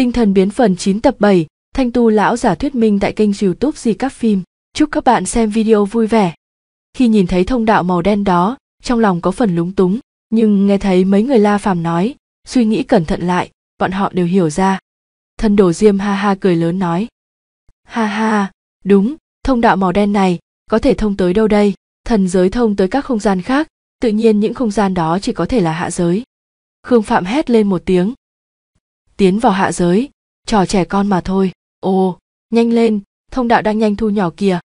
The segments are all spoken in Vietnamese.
Tinh thần biến phần 9 tập 7, Thanh Tu Lão giả thuyết minh tại kênh youtube Di Các Phim. Chúc các bạn xem video vui vẻ. Khi nhìn thấy thông đạo màu đen đó, trong lòng có phần lúng túng, nhưng nghe thấy mấy người la phàm nói, suy nghĩ cẩn thận lại, bọn họ đều hiểu ra. Thân đồ diêm ha ha cười lớn nói. Ha ha, đúng, thông đạo màu đen này, có thể thông tới đâu đây, thần giới thông tới các không gian khác, tự nhiên những không gian đó chỉ có thể là hạ giới. Khương Phạm hét lên một tiếng, tiến vào hạ giới trò trẻ con mà thôi ồ nhanh lên thông đạo đang nhanh thu nhỏ kìa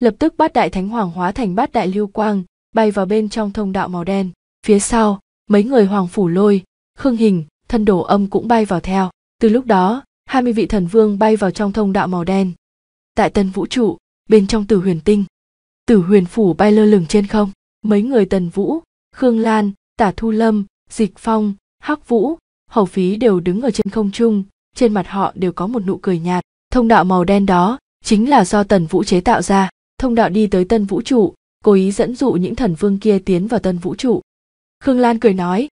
lập tức bát đại thánh hoàng hóa thành bát đại lưu quang bay vào bên trong thông đạo màu đen phía sau mấy người hoàng phủ lôi khương hình thân đổ âm cũng bay vào theo từ lúc đó hai mươi vị thần vương bay vào trong thông đạo màu đen tại tân vũ trụ bên trong tử huyền tinh tử huyền phủ bay lơ lửng trên không mấy người tần vũ khương lan tả thu lâm dịch phong hắc vũ hầu phí đều đứng ở trên không trung trên mặt họ đều có một nụ cười nhạt thông đạo màu đen đó chính là do tần vũ chế tạo ra thông đạo đi tới tân vũ trụ cố ý dẫn dụ những thần vương kia tiến vào tân vũ trụ khương lan cười nói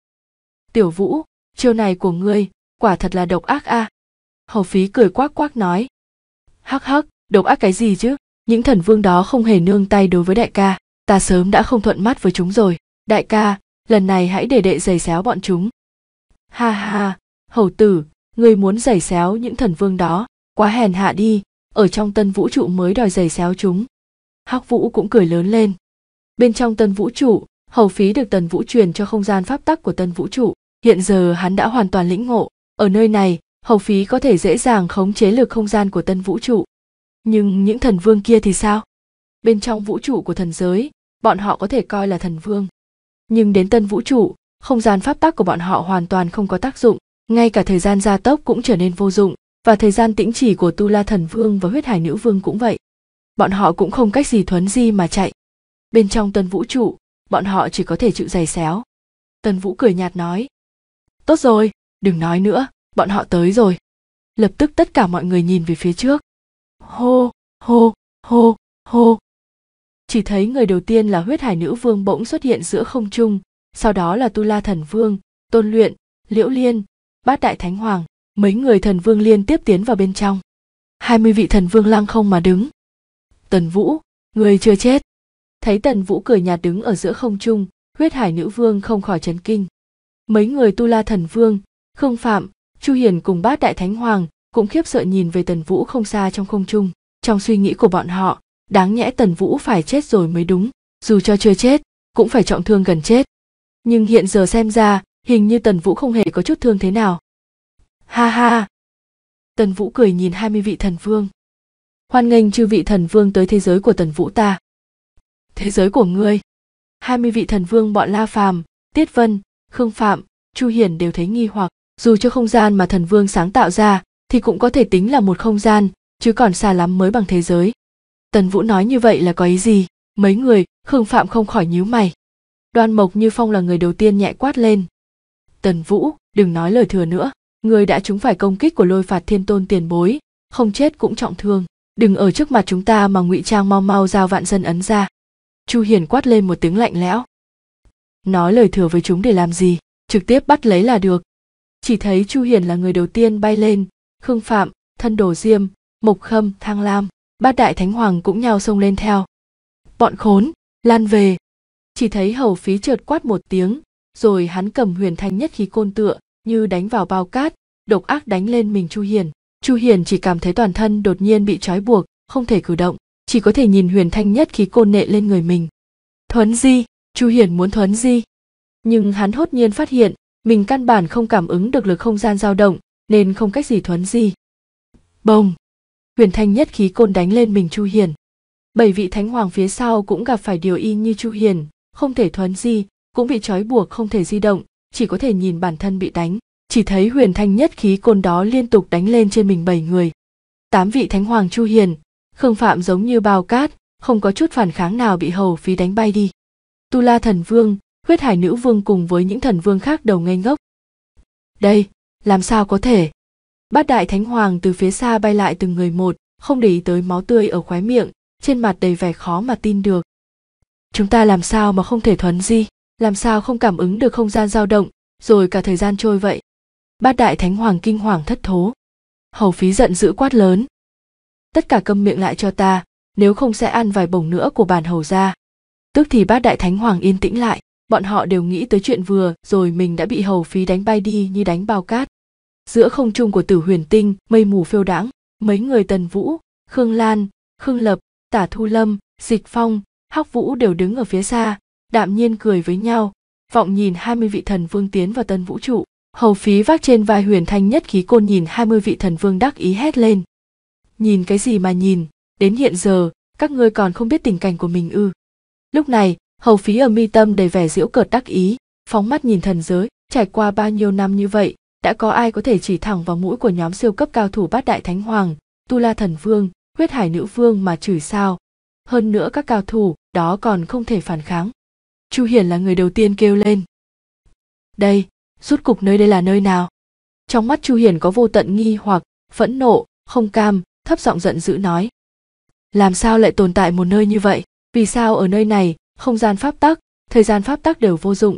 tiểu vũ chiêu này của ngươi quả thật là độc ác a à? hầu phí cười quắc quắc nói hắc hắc độc ác cái gì chứ những thần vương đó không hề nương tay đối với đại ca ta sớm đã không thuận mắt với chúng rồi đại ca lần này hãy để đệ giày xéo bọn chúng ha ha hầu tử ngươi muốn giày xéo những thần vương đó quá hèn hạ đi ở trong tân vũ trụ mới đòi giày xéo chúng hắc vũ cũng cười lớn lên bên trong tân vũ trụ hầu phí được tần vũ truyền cho không gian pháp tắc của tân vũ trụ hiện giờ hắn đã hoàn toàn lĩnh ngộ ở nơi này hầu phí có thể dễ dàng khống chế lực không gian của tân vũ trụ nhưng những thần vương kia thì sao bên trong vũ trụ của thần giới bọn họ có thể coi là thần vương nhưng đến tân vũ trụ không gian pháp tắc của bọn họ hoàn toàn không có tác dụng ngay cả thời gian gia tốc cũng trở nên vô dụng và thời gian tĩnh chỉ của tu la thần vương và huyết hải nữ vương cũng vậy bọn họ cũng không cách gì thuấn di mà chạy bên trong tân vũ trụ bọn họ chỉ có thể chịu giày xéo tân vũ cười nhạt nói tốt rồi đừng nói nữa bọn họ tới rồi lập tức tất cả mọi người nhìn về phía trước hô hô hô hô chỉ thấy người đầu tiên là huyết hải nữ vương bỗng xuất hiện giữa không trung sau đó là tu la thần vương tôn luyện liễu liên bát đại thánh hoàng mấy người thần vương liên tiếp tiến vào bên trong hai mươi vị thần vương lăng không mà đứng tần vũ người chưa chết thấy tần vũ cười nhạt đứng ở giữa không trung huyết hải nữ vương không khỏi chấn kinh mấy người tu la thần vương khương phạm chu hiền cùng bát đại thánh hoàng cũng khiếp sợ nhìn về tần vũ không xa trong không trung trong suy nghĩ của bọn họ đáng nhẽ tần vũ phải chết rồi mới đúng dù cho chưa chết cũng phải trọng thương gần chết nhưng hiện giờ xem ra hình như tần vũ không hề có chút thương thế nào ha ha tần vũ cười nhìn hai mươi vị thần vương hoan nghênh chư vị thần vương tới thế giới của tần vũ ta thế giới của ngươi hai mươi vị thần vương bọn la phàm tiết vân khương phạm chu hiển đều thấy nghi hoặc dù cho không gian mà thần vương sáng tạo ra thì cũng có thể tính là một không gian chứ còn xa lắm mới bằng thế giới tần vũ nói như vậy là có ý gì mấy người khương phạm không khỏi nhíu mày đoan mộc như phong là người đầu tiên nhẹ quát lên tần vũ đừng nói lời thừa nữa người đã trúng phải công kích của lôi phạt thiên tôn tiền bối không chết cũng trọng thương đừng ở trước mặt chúng ta mà ngụy trang mau mau giao vạn dân ấn ra chu hiền quát lên một tiếng lạnh lẽo nói lời thừa với chúng để làm gì trực tiếp bắt lấy là được chỉ thấy chu hiền là người đầu tiên bay lên khương phạm thân đồ diêm mộc khâm thang lam bát đại thánh hoàng cũng nhau xông lên theo bọn khốn lan về chỉ thấy hầu phí trượt quát một tiếng rồi hắn cầm huyền thanh nhất khí côn tựa như đánh vào bao cát độc ác đánh lên mình chu hiền chu hiền chỉ cảm thấy toàn thân đột nhiên bị trói buộc không thể cử động chỉ có thể nhìn huyền thanh nhất khí côn nệ lên người mình thuấn di chu hiền muốn thuấn di nhưng hắn hốt nhiên phát hiện mình căn bản không cảm ứng được lực không gian dao động nên không cách gì thuấn di bông huyền thanh nhất khí côn đánh lên mình chu hiền bảy vị thánh hoàng phía sau cũng gặp phải điều y như chu hiền không thể thuấn gì cũng bị trói buộc không thể di động chỉ có thể nhìn bản thân bị đánh chỉ thấy huyền thanh nhất khí côn đó liên tục đánh lên trên mình bảy người tám vị thánh hoàng chu hiền khương phạm giống như bao cát không có chút phản kháng nào bị hầu phí đánh bay đi tu la thần vương huyết hải nữ vương cùng với những thần vương khác đầu ngây ngốc đây làm sao có thể bát đại thánh hoàng từ phía xa bay lại từng người một không để ý tới máu tươi ở khóe miệng trên mặt đầy vẻ khó mà tin được chúng ta làm sao mà không thể thuấn di làm sao không cảm ứng được không gian dao động rồi cả thời gian trôi vậy bát đại thánh hoàng kinh hoàng thất thố hầu phí giận dữ quát lớn tất cả câm miệng lại cho ta nếu không sẽ ăn vài bổng nữa của bàn hầu ra tức thì bát đại thánh hoàng yên tĩnh lại bọn họ đều nghĩ tới chuyện vừa rồi mình đã bị hầu phí đánh bay đi như đánh bao cát giữa không trung của tử huyền tinh mây mù phiêu đãng mấy người tần vũ khương lan khương lập tả thu lâm dịch phong hắc vũ đều đứng ở phía xa đạm nhiên cười với nhau vọng nhìn hai mươi vị thần vương tiến vào tân vũ trụ hầu phí vác trên vai huyền thanh nhất khí côn nhìn hai mươi vị thần vương đắc ý hét lên nhìn cái gì mà nhìn đến hiện giờ các ngươi còn không biết tình cảnh của mình ư lúc này hầu phí ở mi tâm đầy vẻ diễu cợt đắc ý phóng mắt nhìn thần giới trải qua bao nhiêu năm như vậy đã có ai có thể chỉ thẳng vào mũi của nhóm siêu cấp cao thủ bát đại thánh hoàng tu la thần vương huyết hải nữ vương mà chửi sao hơn nữa các cao thủ đó còn không thể phản kháng chu hiển là người đầu tiên kêu lên đây rút cục nơi đây là nơi nào trong mắt chu hiển có vô tận nghi hoặc phẫn nộ không cam thấp giọng giận dữ nói làm sao lại tồn tại một nơi như vậy vì sao ở nơi này không gian pháp tắc thời gian pháp tắc đều vô dụng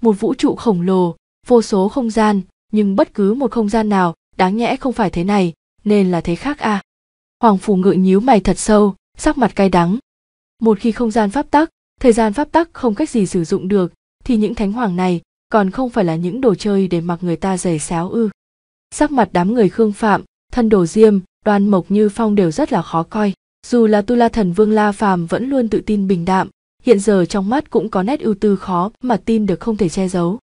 một vũ trụ khổng lồ vô số không gian nhưng bất cứ một không gian nào đáng nhẽ không phải thế này nên là thế khác à hoàng phủ ngự nhíu mày thật sâu sắc mặt cay đắng một khi không gian pháp tắc thời gian pháp tắc không cách gì sử dụng được thì những thánh hoàng này còn không phải là những đồ chơi để mặc người ta giày xéo ư sắc mặt đám người khương phạm thân đồ diêm đoan mộc như phong đều rất là khó coi dù là tu la thần vương la phàm vẫn luôn tự tin bình đạm hiện giờ trong mắt cũng có nét ưu tư khó mà tin được không thể che giấu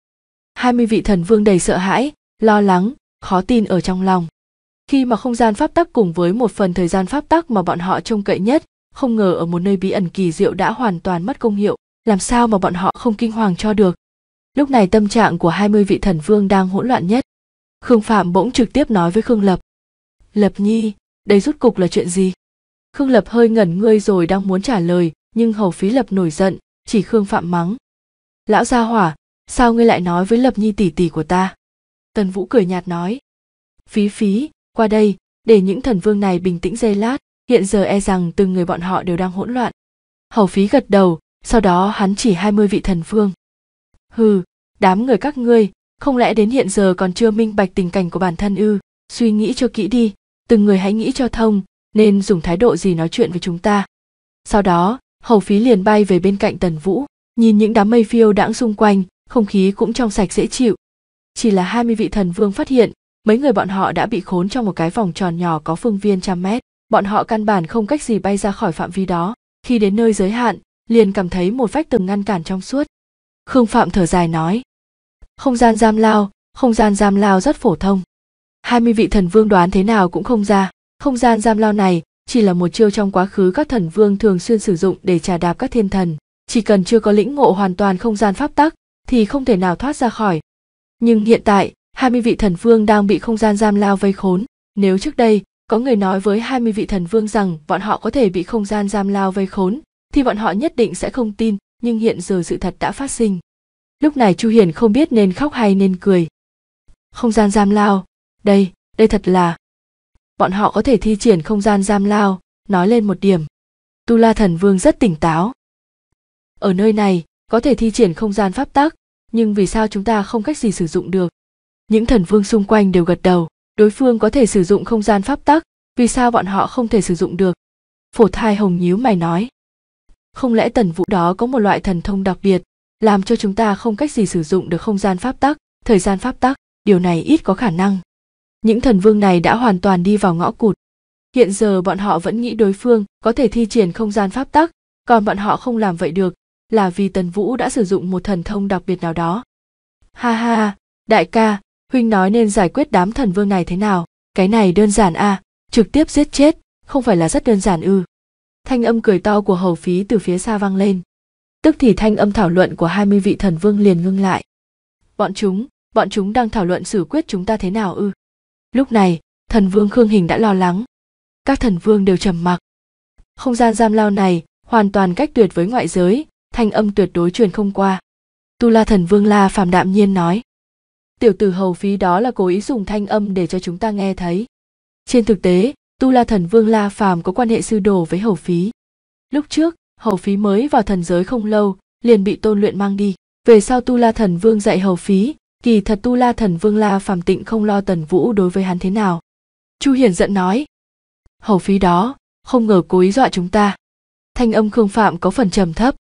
20 vị thần vương đầy sợ hãi lo lắng khó tin ở trong lòng khi mà không gian pháp tắc cùng với một phần thời gian pháp tắc mà bọn họ trông cậy nhất không ngờ ở một nơi bí ẩn kỳ diệu đã hoàn toàn mất công hiệu làm sao mà bọn họ không kinh hoàng cho được lúc này tâm trạng của hai mươi vị thần vương đang hỗn loạn nhất khương phạm bỗng trực tiếp nói với khương lập lập nhi đây rút cục là chuyện gì khương lập hơi ngẩn ngươi rồi đang muốn trả lời nhưng hầu phí lập nổi giận chỉ khương phạm mắng lão gia hỏa sao ngươi lại nói với lập nhi tỷ tỷ của ta tần vũ cười nhạt nói phí phí qua đây để những thần vương này bình tĩnh giây lát hiện giờ e rằng từng người bọn họ đều đang hỗn loạn hầu phí gật đầu sau đó hắn chỉ hai mươi vị thần vương hừ đám người các ngươi không lẽ đến hiện giờ còn chưa minh bạch tình cảnh của bản thân ư suy nghĩ cho kỹ đi từng người hãy nghĩ cho thông nên dùng thái độ gì nói chuyện với chúng ta sau đó hầu phí liền bay về bên cạnh tần vũ nhìn những đám mây phiêu đãng xung quanh không khí cũng trong sạch dễ chịu chỉ là hai mươi vị thần vương phát hiện mấy người bọn họ đã bị khốn trong một cái vòng tròn nhỏ có phương viên trăm mét bọn họ căn bản không cách gì bay ra khỏi phạm vi đó khi đến nơi giới hạn liền cảm thấy một vách tường ngăn cản trong suốt khương phạm thở dài nói không gian giam lao không gian giam lao rất phổ thông hai mươi vị thần vương đoán thế nào cũng không ra không gian giam lao này chỉ là một chiêu trong quá khứ các thần vương thường xuyên sử dụng để trà đạp các thiên thần chỉ cần chưa có lĩnh ngộ hoàn toàn không gian pháp tắc thì không thể nào thoát ra khỏi nhưng hiện tại 20 vị thần vương đang bị không gian giam lao vây khốn. Nếu trước đây có người nói với 20 vị thần vương rằng bọn họ có thể bị không gian giam lao vây khốn, thì bọn họ nhất định sẽ không tin, nhưng hiện giờ sự thật đã phát sinh. Lúc này Chu Hiền không biết nên khóc hay nên cười. Không gian giam lao, đây, đây thật là. Bọn họ có thể thi triển không gian giam lao, nói lên một điểm. Tu La Thần Vương rất tỉnh táo. Ở nơi này, có thể thi triển không gian pháp tắc, nhưng vì sao chúng ta không cách gì sử dụng được? những thần vương xung quanh đều gật đầu đối phương có thể sử dụng không gian pháp tắc vì sao bọn họ không thể sử dụng được phổ thai hồng nhíu mày nói không lẽ tần vũ đó có một loại thần thông đặc biệt làm cho chúng ta không cách gì sử dụng được không gian pháp tắc thời gian pháp tắc điều này ít có khả năng những thần vương này đã hoàn toàn đi vào ngõ cụt hiện giờ bọn họ vẫn nghĩ đối phương có thể thi triển không gian pháp tắc còn bọn họ không làm vậy được là vì tần vũ đã sử dụng một thần thông đặc biệt nào đó ha ha đại ca huynh nói nên giải quyết đám thần vương này thế nào cái này đơn giản à trực tiếp giết chết không phải là rất đơn giản ư thanh âm cười to của hầu phí từ phía xa vang lên tức thì thanh âm thảo luận của hai mươi vị thần vương liền ngưng lại bọn chúng bọn chúng đang thảo luận xử quyết chúng ta thế nào ư lúc này thần vương khương hình đã lo lắng các thần vương đều trầm mặc không gian giam lao này hoàn toàn cách tuyệt với ngoại giới thanh âm tuyệt đối truyền không qua tu la thần vương la phàm đạm nhiên nói tiểu tử hầu phí đó là cố ý dùng thanh âm để cho chúng ta nghe thấy trên thực tế tu la thần vương la phàm có quan hệ sư đồ với hầu phí lúc trước hầu phí mới vào thần giới không lâu liền bị tôn luyện mang đi về sau tu la thần vương dạy hầu phí kỳ thật tu la thần vương la phàm tịnh không lo tần vũ đối với hắn thế nào chu hiển giận nói hầu phí đó không ngờ cố ý dọa chúng ta thanh âm khương phạm có phần trầm thấp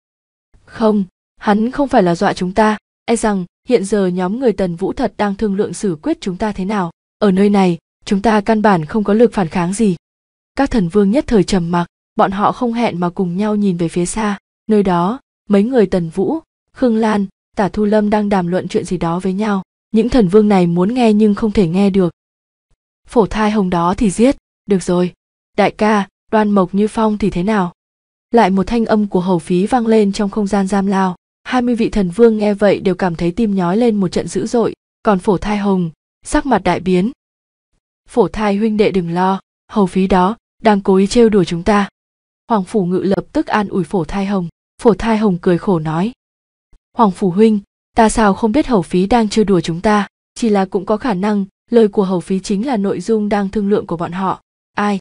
không hắn không phải là dọa chúng ta e rằng hiện giờ nhóm người tần vũ thật đang thương lượng xử quyết chúng ta thế nào ở nơi này chúng ta căn bản không có lực phản kháng gì các thần vương nhất thời trầm mặc bọn họ không hẹn mà cùng nhau nhìn về phía xa nơi đó mấy người tần vũ khương lan tả thu lâm đang đàm luận chuyện gì đó với nhau những thần vương này muốn nghe nhưng không thể nghe được phổ thai hồng đó thì giết được rồi đại ca đoan mộc như phong thì thế nào lại một thanh âm của hầu phí vang lên trong không gian giam lao 20 vị thần vương nghe vậy đều cảm thấy tim nhói lên một trận dữ dội, còn phổ thai hồng, sắc mặt đại biến. Phổ thai huynh đệ đừng lo, hầu phí đó, đang cố ý trêu đùa chúng ta. Hoàng phủ ngự lập tức an ủi phổ thai hồng, phổ thai hồng cười khổ nói. Hoàng phủ huynh, ta sao không biết hầu phí đang trêu đùa chúng ta, chỉ là cũng có khả năng, lời của hầu phí chính là nội dung đang thương lượng của bọn họ, ai.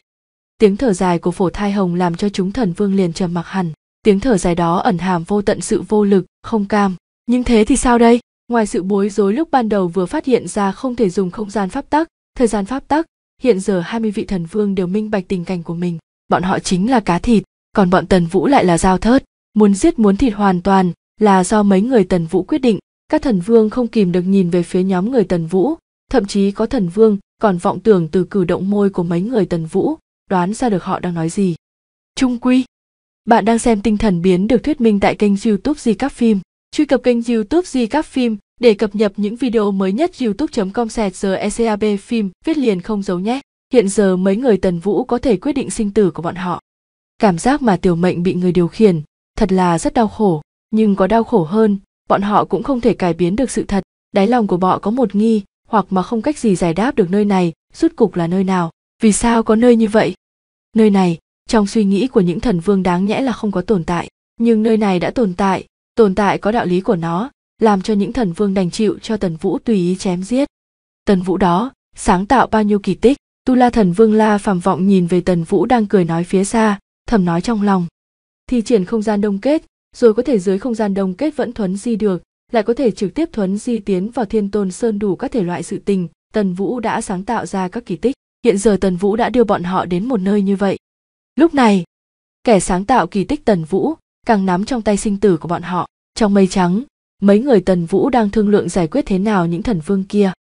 Tiếng thở dài của phổ thai hồng làm cho chúng thần vương liền trầm mặc hẳn, tiếng thở dài đó ẩn hàm vô tận sự vô lực không cam nhưng thế thì sao đây ngoài sự bối rối lúc ban đầu vừa phát hiện ra không thể dùng không gian pháp tắc thời gian pháp tắc hiện giờ 20 vị thần vương đều minh bạch tình cảnh của mình bọn họ chính là cá thịt còn bọn tần vũ lại là dao thớt muốn giết muốn thịt hoàn toàn là do mấy người tần vũ quyết định các thần vương không kìm được nhìn về phía nhóm người tần vũ thậm chí có thần vương còn vọng tưởng từ cử động môi của mấy người tần vũ đoán ra được họ đang nói gì trung quy bạn đang xem tinh thần biến được thuyết minh tại kênh youtube Di Các Phim. Truy cập kênh youtube Di Các Phim để cập nhật những video mới nhất youtube.com eCab phim viết liền không giấu nhé. Hiện giờ mấy người tần vũ có thể quyết định sinh tử của bọn họ. Cảm giác mà tiểu mệnh bị người điều khiển, thật là rất đau khổ. Nhưng có đau khổ hơn, bọn họ cũng không thể cải biến được sự thật. Đáy lòng của bọn có một nghi, hoặc mà không cách gì giải đáp được nơi này, rút cục là nơi nào. Vì sao có nơi như vậy? Nơi này, trong suy nghĩ của những thần vương đáng nhẽ là không có tồn tại nhưng nơi này đã tồn tại tồn tại có đạo lý của nó làm cho những thần vương đành chịu cho tần vũ tùy ý chém giết tần vũ đó sáng tạo bao nhiêu kỳ tích tu la thần vương la phàm vọng nhìn về tần vũ đang cười nói phía xa thầm nói trong lòng thì triển không gian đông kết rồi có thể dưới không gian đông kết vẫn thuấn di được lại có thể trực tiếp thuấn di tiến vào thiên tôn sơn đủ các thể loại sự tình tần vũ đã sáng tạo ra các kỳ tích hiện giờ tần vũ đã đưa bọn họ đến một nơi như vậy lúc này kẻ sáng tạo kỳ tích tần vũ càng nắm trong tay sinh tử của bọn họ trong mây trắng mấy người tần vũ đang thương lượng giải quyết thế nào những thần vương kia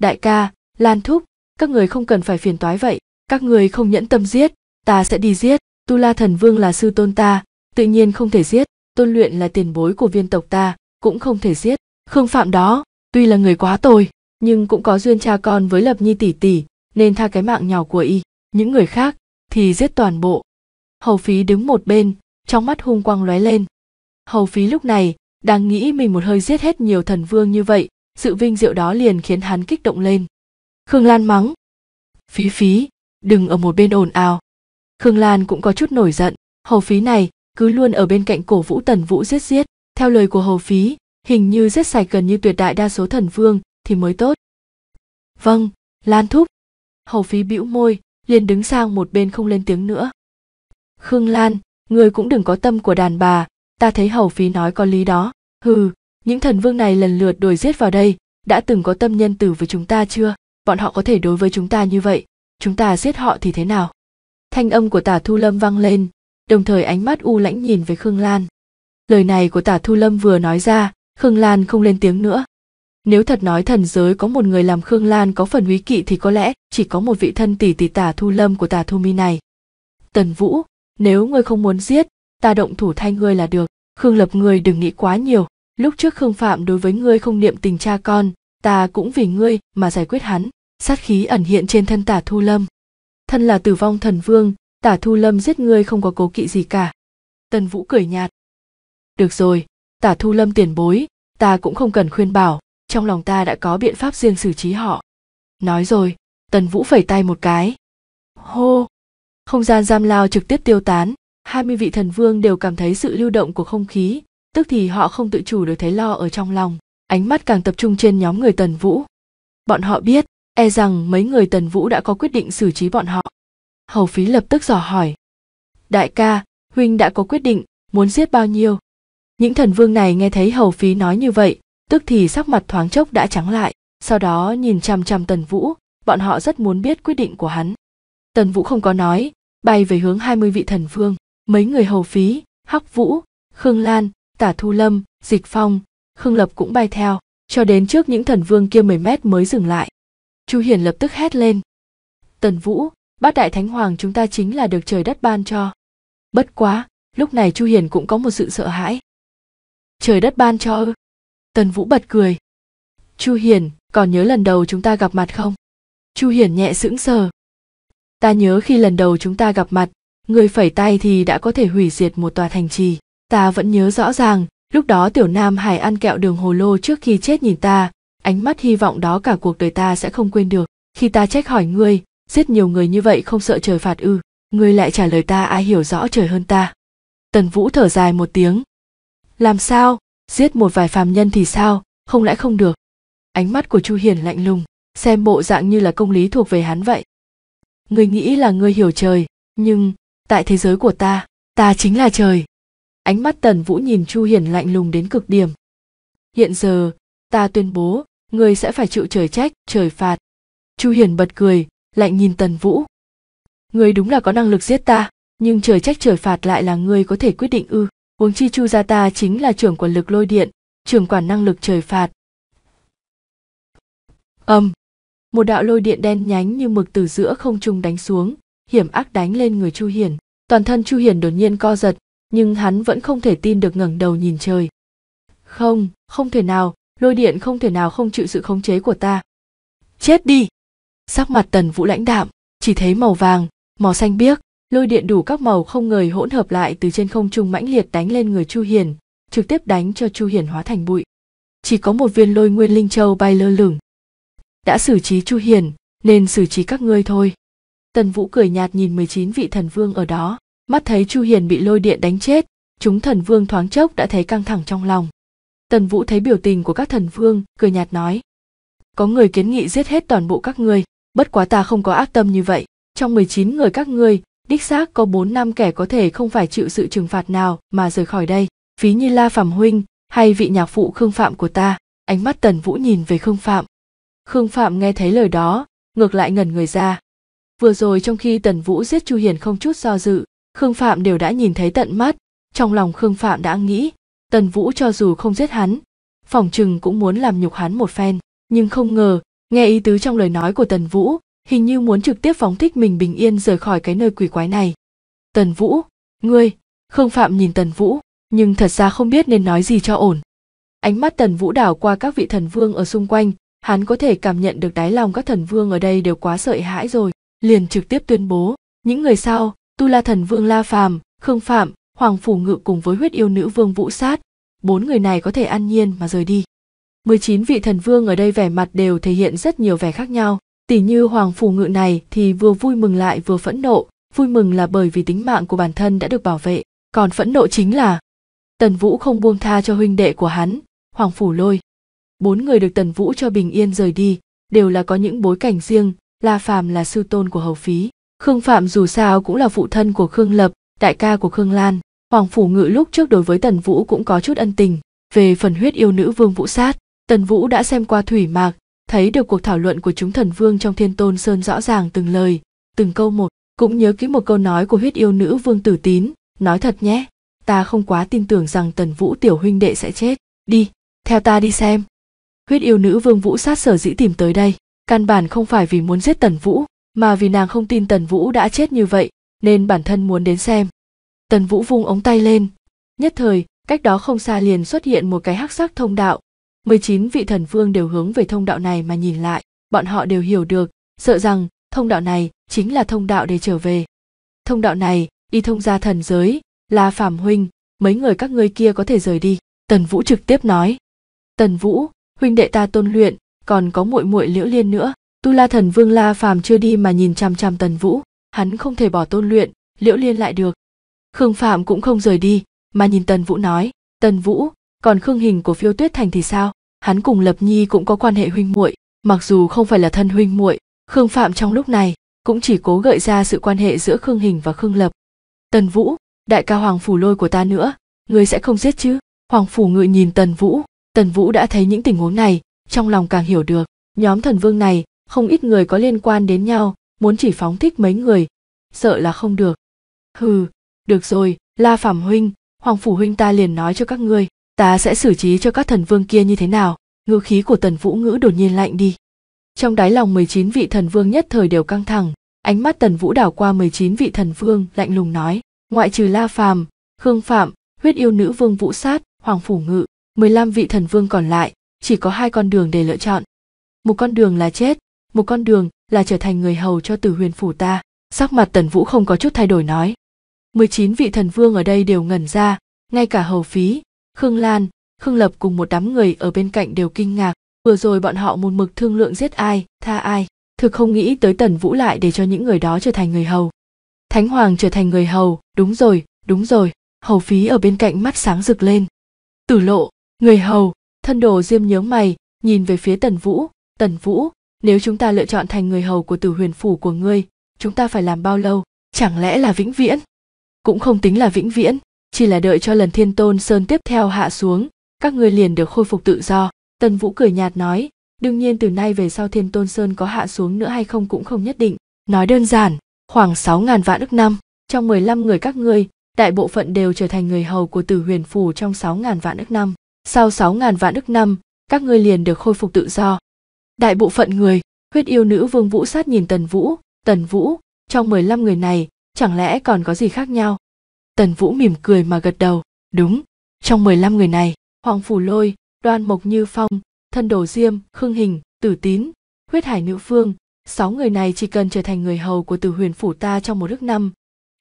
đại ca lan thúc các người không cần phải phiền toái vậy các người không nhẫn tâm giết ta sẽ đi giết tu la thần vương là sư tôn ta tự nhiên không thể giết tôn luyện là tiền bối của viên tộc ta cũng không thể giết khương phạm đó tuy là người quá tồi nhưng cũng có duyên cha con với lập nhi tỷ tỷ nên tha cái mạng nhỏ của y những người khác thì giết toàn bộ hầu phí đứng một bên trong mắt hung quang lóe lên hầu phí lúc này đang nghĩ mình một hơi giết hết nhiều thần vương như vậy sự vinh diệu đó liền khiến hắn kích động lên khương lan mắng phí phí đừng ở một bên ồn ào khương lan cũng có chút nổi giận hầu phí này cứ luôn ở bên cạnh cổ vũ tần vũ giết giết theo lời của hầu phí hình như giết sạch gần như tuyệt đại đa số thần vương thì mới tốt vâng lan thúc hầu phí bĩu môi liền đứng sang một bên không lên tiếng nữa khương lan người cũng đừng có tâm của đàn bà ta thấy hầu phí nói có lý đó hừ những thần vương này lần lượt đuổi giết vào đây đã từng có tâm nhân tử với chúng ta chưa bọn họ có thể đối với chúng ta như vậy chúng ta giết họ thì thế nào thanh âm của tả thu lâm vang lên đồng thời ánh mắt u lãnh nhìn về khương lan lời này của tả thu lâm vừa nói ra khương lan không lên tiếng nữa nếu thật nói thần giới có một người làm khương lan có phần húy kỵ thì có lẽ chỉ có một vị thân tỷ tỷ tả thu lâm của tả thu mi này tần vũ nếu ngươi không muốn giết ta động thủ thay ngươi là được khương lập ngươi đừng nghĩ quá nhiều lúc trước khương phạm đối với ngươi không niệm tình cha con ta cũng vì ngươi mà giải quyết hắn sát khí ẩn hiện trên thân tả thu lâm thân là tử vong thần vương tả thu lâm giết ngươi không có cố kỵ gì cả tần vũ cười nhạt được rồi tả thu lâm tiền bối ta cũng không cần khuyên bảo trong lòng ta đã có biện pháp riêng xử trí họ nói rồi tần vũ phẩy tay một cái hô không gian giam lao trực tiếp tiêu tán hai mươi vị thần vương đều cảm thấy sự lưu động của không khí tức thì họ không tự chủ được thấy lo ở trong lòng ánh mắt càng tập trung trên nhóm người tần vũ bọn họ biết e rằng mấy người tần vũ đã có quyết định xử trí bọn họ hầu phí lập tức dò hỏi đại ca huynh đã có quyết định muốn giết bao nhiêu những thần vương này nghe thấy hầu phí nói như vậy tức thì sắc mặt thoáng chốc đã trắng lại sau đó nhìn chằm chằm tần vũ bọn họ rất muốn biết quyết định của hắn tần vũ không có nói bay về hướng hai mươi vị thần vương mấy người hầu phí hắc vũ khương lan tả thu lâm dịch phong khương lập cũng bay theo cho đến trước những thần vương kia 10 mét mới dừng lại chu hiển lập tức hét lên tần vũ bát đại thánh hoàng chúng ta chính là được trời đất ban cho bất quá lúc này chu hiền cũng có một sự sợ hãi trời đất ban cho ư Tần Vũ bật cười. Chu Hiền còn nhớ lần đầu chúng ta gặp mặt không? Chu Hiền nhẹ sững sờ. Ta nhớ khi lần đầu chúng ta gặp mặt, người phẩy tay thì đã có thể hủy diệt một tòa thành trì. Ta vẫn nhớ rõ ràng, lúc đó tiểu Nam Hải ăn kẹo đường hồ lô trước khi chết nhìn ta, ánh mắt hy vọng đó cả cuộc đời ta sẽ không quên được. Khi ta trách hỏi ngươi, giết nhiều người như vậy không sợ trời phạt ư, ngươi lại trả lời ta ai hiểu rõ trời hơn ta. Tần Vũ thở dài một tiếng. Làm sao, giết một vài phàm nhân thì sao không lẽ không được ánh mắt của chu Hiền lạnh lùng xem bộ dạng như là công lý thuộc về hắn vậy người nghĩ là người hiểu trời nhưng tại thế giới của ta ta chính là trời ánh mắt tần vũ nhìn chu Hiền lạnh lùng đến cực điểm hiện giờ ta tuyên bố người sẽ phải chịu trời trách trời phạt chu Hiền bật cười lạnh nhìn tần vũ người đúng là có năng lực giết ta nhưng trời trách trời phạt lại là người có thể quyết định ư huống chi chu gia ta chính là trưởng quản lực lôi điện trưởng quản năng lực trời phạt âm một đạo lôi điện đen nhánh như mực từ giữa không trung đánh xuống hiểm ác đánh lên người chu hiển toàn thân chu hiển đột nhiên co giật nhưng hắn vẫn không thể tin được ngẩng đầu nhìn trời không không thể nào lôi điện không thể nào không chịu sự khống chế của ta chết đi sắc mặt tần vũ lãnh đạm chỉ thấy màu vàng màu xanh biếc lôi điện đủ các màu không ngời hỗn hợp lại từ trên không trung mãnh liệt đánh lên người chu hiền trực tiếp đánh cho chu hiền hóa thành bụi chỉ có một viên lôi nguyên linh châu bay lơ lửng đã xử trí chu hiền nên xử trí các ngươi thôi tần vũ cười nhạt nhìn 19 vị thần vương ở đó mắt thấy chu hiền bị lôi điện đánh chết chúng thần vương thoáng chốc đã thấy căng thẳng trong lòng tần vũ thấy biểu tình của các thần vương cười nhạt nói có người kiến nghị giết hết toàn bộ các ngươi bất quá ta không có ác tâm như vậy trong 19 người các ngươi đích xác có bốn năm kẻ có thể không phải chịu sự trừng phạt nào mà rời khỏi đây ví như la phạm huynh hay vị nhạc phụ khương phạm của ta ánh mắt tần vũ nhìn về khương phạm khương phạm nghe thấy lời đó ngược lại ngẩn người ra vừa rồi trong khi tần vũ giết chu hiền không chút do dự khương phạm đều đã nhìn thấy tận mắt trong lòng khương phạm đã nghĩ tần vũ cho dù không giết hắn phỏng chừng cũng muốn làm nhục hắn một phen nhưng không ngờ nghe ý tứ trong lời nói của tần vũ hình như muốn trực tiếp phóng thích mình bình yên rời khỏi cái nơi quỷ quái này. Tần Vũ, ngươi, Khương Phạm nhìn Tần Vũ, nhưng thật ra không biết nên nói gì cho ổn. Ánh mắt Tần Vũ đảo qua các vị thần vương ở xung quanh, hắn có thể cảm nhận được đáy lòng các thần vương ở đây đều quá sợ hãi rồi, liền trực tiếp tuyên bố, những người sau, Tu La thần vương La Phàm, Khương Phạm, Hoàng phủ ngự cùng với huyết yêu nữ vương Vũ Sát, bốn người này có thể an nhiên mà rời đi. 19 vị thần vương ở đây vẻ mặt đều thể hiện rất nhiều vẻ khác nhau, Tỷ như hoàng phủ ngự này thì vừa vui mừng lại vừa phẫn nộ, vui mừng là bởi vì tính mạng của bản thân đã được bảo vệ, còn phẫn nộ chính là Tần Vũ không buông tha cho huynh đệ của hắn, Hoàng Phủ Lôi. Bốn người được Tần Vũ cho bình yên rời đi, đều là có những bối cảnh riêng, La Phàm là sư tôn của Hầu Phí, Khương Phạm dù sao cũng là phụ thân của Khương Lập, đại ca của Khương Lan, Hoàng Phủ Ngự lúc trước đối với Tần Vũ cũng có chút ân tình. Về phần huyết yêu nữ Vương Vũ Sát, Tần Vũ đã xem qua thủy mạc, thấy được cuộc thảo luận của chúng thần vương trong thiên tôn sơn rõ ràng từng lời từng câu một cũng nhớ kỹ một câu nói của huyết yêu nữ vương tử tín nói thật nhé ta không quá tin tưởng rằng tần vũ tiểu huynh đệ sẽ chết đi theo ta đi xem huyết yêu nữ vương vũ sát sở dĩ tìm tới đây căn bản không phải vì muốn giết tần vũ mà vì nàng không tin tần vũ đã chết như vậy nên bản thân muốn đến xem tần vũ vung ống tay lên nhất thời cách đó không xa liền xuất hiện một cái hắc sắc thông đạo 19 vị thần vương đều hướng về thông đạo này mà nhìn lại, bọn họ đều hiểu được, sợ rằng thông đạo này chính là thông đạo để trở về. Thông đạo này đi thông ra thần giới, là Phạm huynh, mấy người các ngươi kia có thể rời đi, Tần Vũ trực tiếp nói. Tần Vũ, huynh đệ ta tôn luyện, còn có muội muội Liễu Liên nữa, Tu La thần vương La Phàm chưa đi mà nhìn chăm chăm Tần Vũ, hắn không thể bỏ tôn luyện, Liễu Liên lại được. Khương Phạm cũng không rời đi, mà nhìn Tần Vũ nói, Tần Vũ, còn khương hình của phiêu tuyết thành thì sao hắn cùng lập nhi cũng có quan hệ huynh muội mặc dù không phải là thân huynh muội khương phạm trong lúc này cũng chỉ cố gợi ra sự quan hệ giữa khương hình và khương lập tần vũ đại ca hoàng phủ lôi của ta nữa ngươi sẽ không giết chứ hoàng phủ ngự nhìn tần vũ tần vũ đã thấy những tình huống này trong lòng càng hiểu được nhóm thần vương này không ít người có liên quan đến nhau muốn chỉ phóng thích mấy người sợ là không được hừ được rồi la phảm huynh hoàng phủ huynh ta liền nói cho các ngươi ta sẽ xử trí cho các thần vương kia như thế nào ngữ khí của tần vũ ngữ đột nhiên lạnh đi trong đáy lòng 19 vị thần vương nhất thời đều căng thẳng ánh mắt tần vũ đảo qua 19 vị thần vương lạnh lùng nói ngoại trừ la phàm khương phạm huyết yêu nữ vương vũ sát hoàng phủ ngự 15 vị thần vương còn lại chỉ có hai con đường để lựa chọn một con đường là chết một con đường là trở thành người hầu cho tử huyền phủ ta sắc mặt tần vũ không có chút thay đổi nói 19 vị thần vương ở đây đều ngẩn ra ngay cả hầu phí Khương Lan, Khương Lập cùng một đám người ở bên cạnh đều kinh ngạc, vừa rồi bọn họ một mực thương lượng giết ai, tha ai, thực không nghĩ tới Tần Vũ lại để cho những người đó trở thành người hầu. Thánh Hoàng trở thành người hầu, đúng rồi, đúng rồi, hầu phí ở bên cạnh mắt sáng rực lên. Tử lộ, người hầu, thân đồ diêm nhớ mày, nhìn về phía Tần Vũ, Tần Vũ, nếu chúng ta lựa chọn thành người hầu của tử huyền phủ của ngươi, chúng ta phải làm bao lâu, chẳng lẽ là vĩnh viễn? Cũng không tính là vĩnh viễn, chỉ là đợi cho lần thiên tôn sơn tiếp theo hạ xuống các ngươi liền được khôi phục tự do tần vũ cười nhạt nói đương nhiên từ nay về sau thiên tôn sơn có hạ xuống nữa hay không cũng không nhất định nói đơn giản khoảng sáu ngàn vạn ức năm trong mười lăm người các ngươi đại bộ phận đều trở thành người hầu của tử huyền phủ trong sáu ngàn vạn ức năm sau sáu ngàn vạn ức năm các ngươi liền được khôi phục tự do đại bộ phận người huyết yêu nữ vương vũ sát nhìn tần vũ tần vũ trong mười lăm người này chẳng lẽ còn có gì khác nhau Tần Vũ mỉm cười mà gật đầu, đúng, trong 15 người này, Hoàng Phủ Lôi, Đoan Mộc Như Phong, Thân Đồ Diêm, Khương Hình, Tử Tín, Huyết Hải Nữ Phương, sáu người này chỉ cần trở thành người hầu của Tử Huyền Phủ ta trong một đức năm,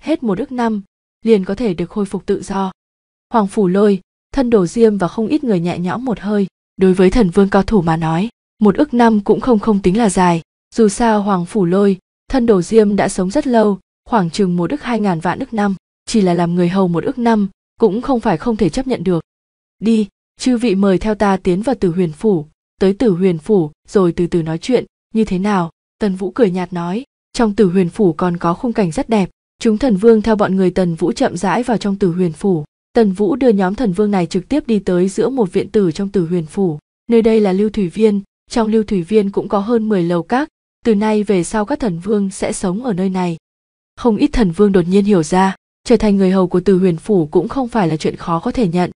hết một đức năm, liền có thể được khôi phục tự do. Hoàng Phủ Lôi, Thân Đồ Diêm và không ít người nhẹ nhõm một hơi, đối với thần vương cao thủ mà nói, một ức năm cũng không không tính là dài, dù sao Hoàng Phủ Lôi, Thân Đồ Diêm đã sống rất lâu, khoảng chừng một ức hai ngàn vạn ức năm chỉ là làm người hầu một ước năm cũng không phải không thể chấp nhận được đi chư vị mời theo ta tiến vào tử huyền phủ tới tử huyền phủ rồi từ từ nói chuyện như thế nào tần vũ cười nhạt nói trong tử huyền phủ còn có khung cảnh rất đẹp chúng thần vương theo bọn người tần vũ chậm rãi vào trong tử huyền phủ tần vũ đưa nhóm thần vương này trực tiếp đi tới giữa một viện tử trong tử huyền phủ nơi đây là lưu thủy viên trong lưu thủy viên cũng có hơn 10 lầu các từ nay về sau các thần vương sẽ sống ở nơi này không ít thần vương đột nhiên hiểu ra trở thành người hầu của từ huyền phủ cũng không phải là chuyện khó có thể nhận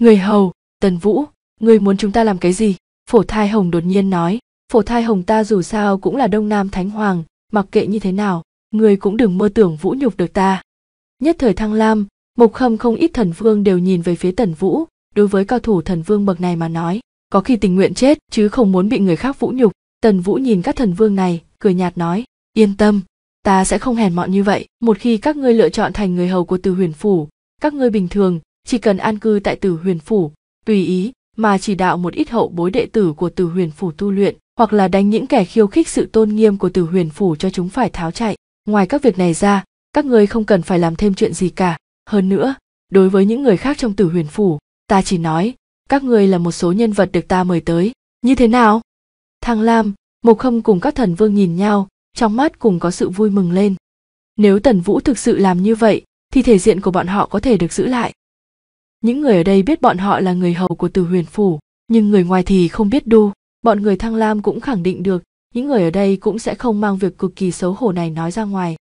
người hầu tần vũ người muốn chúng ta làm cái gì phổ thai hồng đột nhiên nói phổ thai hồng ta dù sao cũng là đông nam thánh hoàng mặc kệ như thế nào người cũng đừng mơ tưởng vũ nhục được ta nhất thời thăng lam mộc khâm không ít thần vương đều nhìn về phía tần vũ đối với cao thủ thần vương bậc này mà nói có khi tình nguyện chết chứ không muốn bị người khác vũ nhục tần vũ nhìn các thần vương này cười nhạt nói yên tâm ta sẽ không hèn mọn như vậy một khi các ngươi lựa chọn thành người hầu của tử huyền phủ các ngươi bình thường chỉ cần an cư tại tử huyền phủ tùy ý mà chỉ đạo một ít hậu bối đệ tử của tử huyền phủ tu luyện hoặc là đánh những kẻ khiêu khích sự tôn nghiêm của tử huyền phủ cho chúng phải tháo chạy ngoài các việc này ra các ngươi không cần phải làm thêm chuyện gì cả hơn nữa đối với những người khác trong tử huyền phủ ta chỉ nói các ngươi là một số nhân vật được ta mời tới như thế nào thăng lam mộc khâm cùng các thần vương nhìn nhau trong mắt cùng có sự vui mừng lên nếu tần vũ thực sự làm như vậy thì thể diện của bọn họ có thể được giữ lại những người ở đây biết bọn họ là người hầu của từ huyền phủ nhưng người ngoài thì không biết đu bọn người thăng lam cũng khẳng định được những người ở đây cũng sẽ không mang việc cực kỳ xấu hổ này nói ra ngoài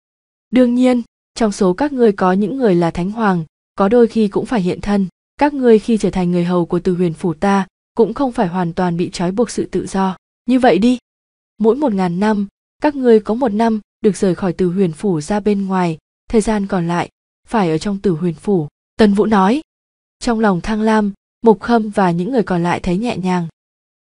đương nhiên trong số các ngươi có những người là thánh hoàng có đôi khi cũng phải hiện thân các ngươi khi trở thành người hầu của từ huyền phủ ta cũng không phải hoàn toàn bị trói buộc sự tự do như vậy đi mỗi một ngàn năm các ngươi có một năm được rời khỏi từ huyền phủ ra bên ngoài thời gian còn lại phải ở trong tử huyền phủ tần vũ nói trong lòng thăng lam mục khâm và những người còn lại thấy nhẹ nhàng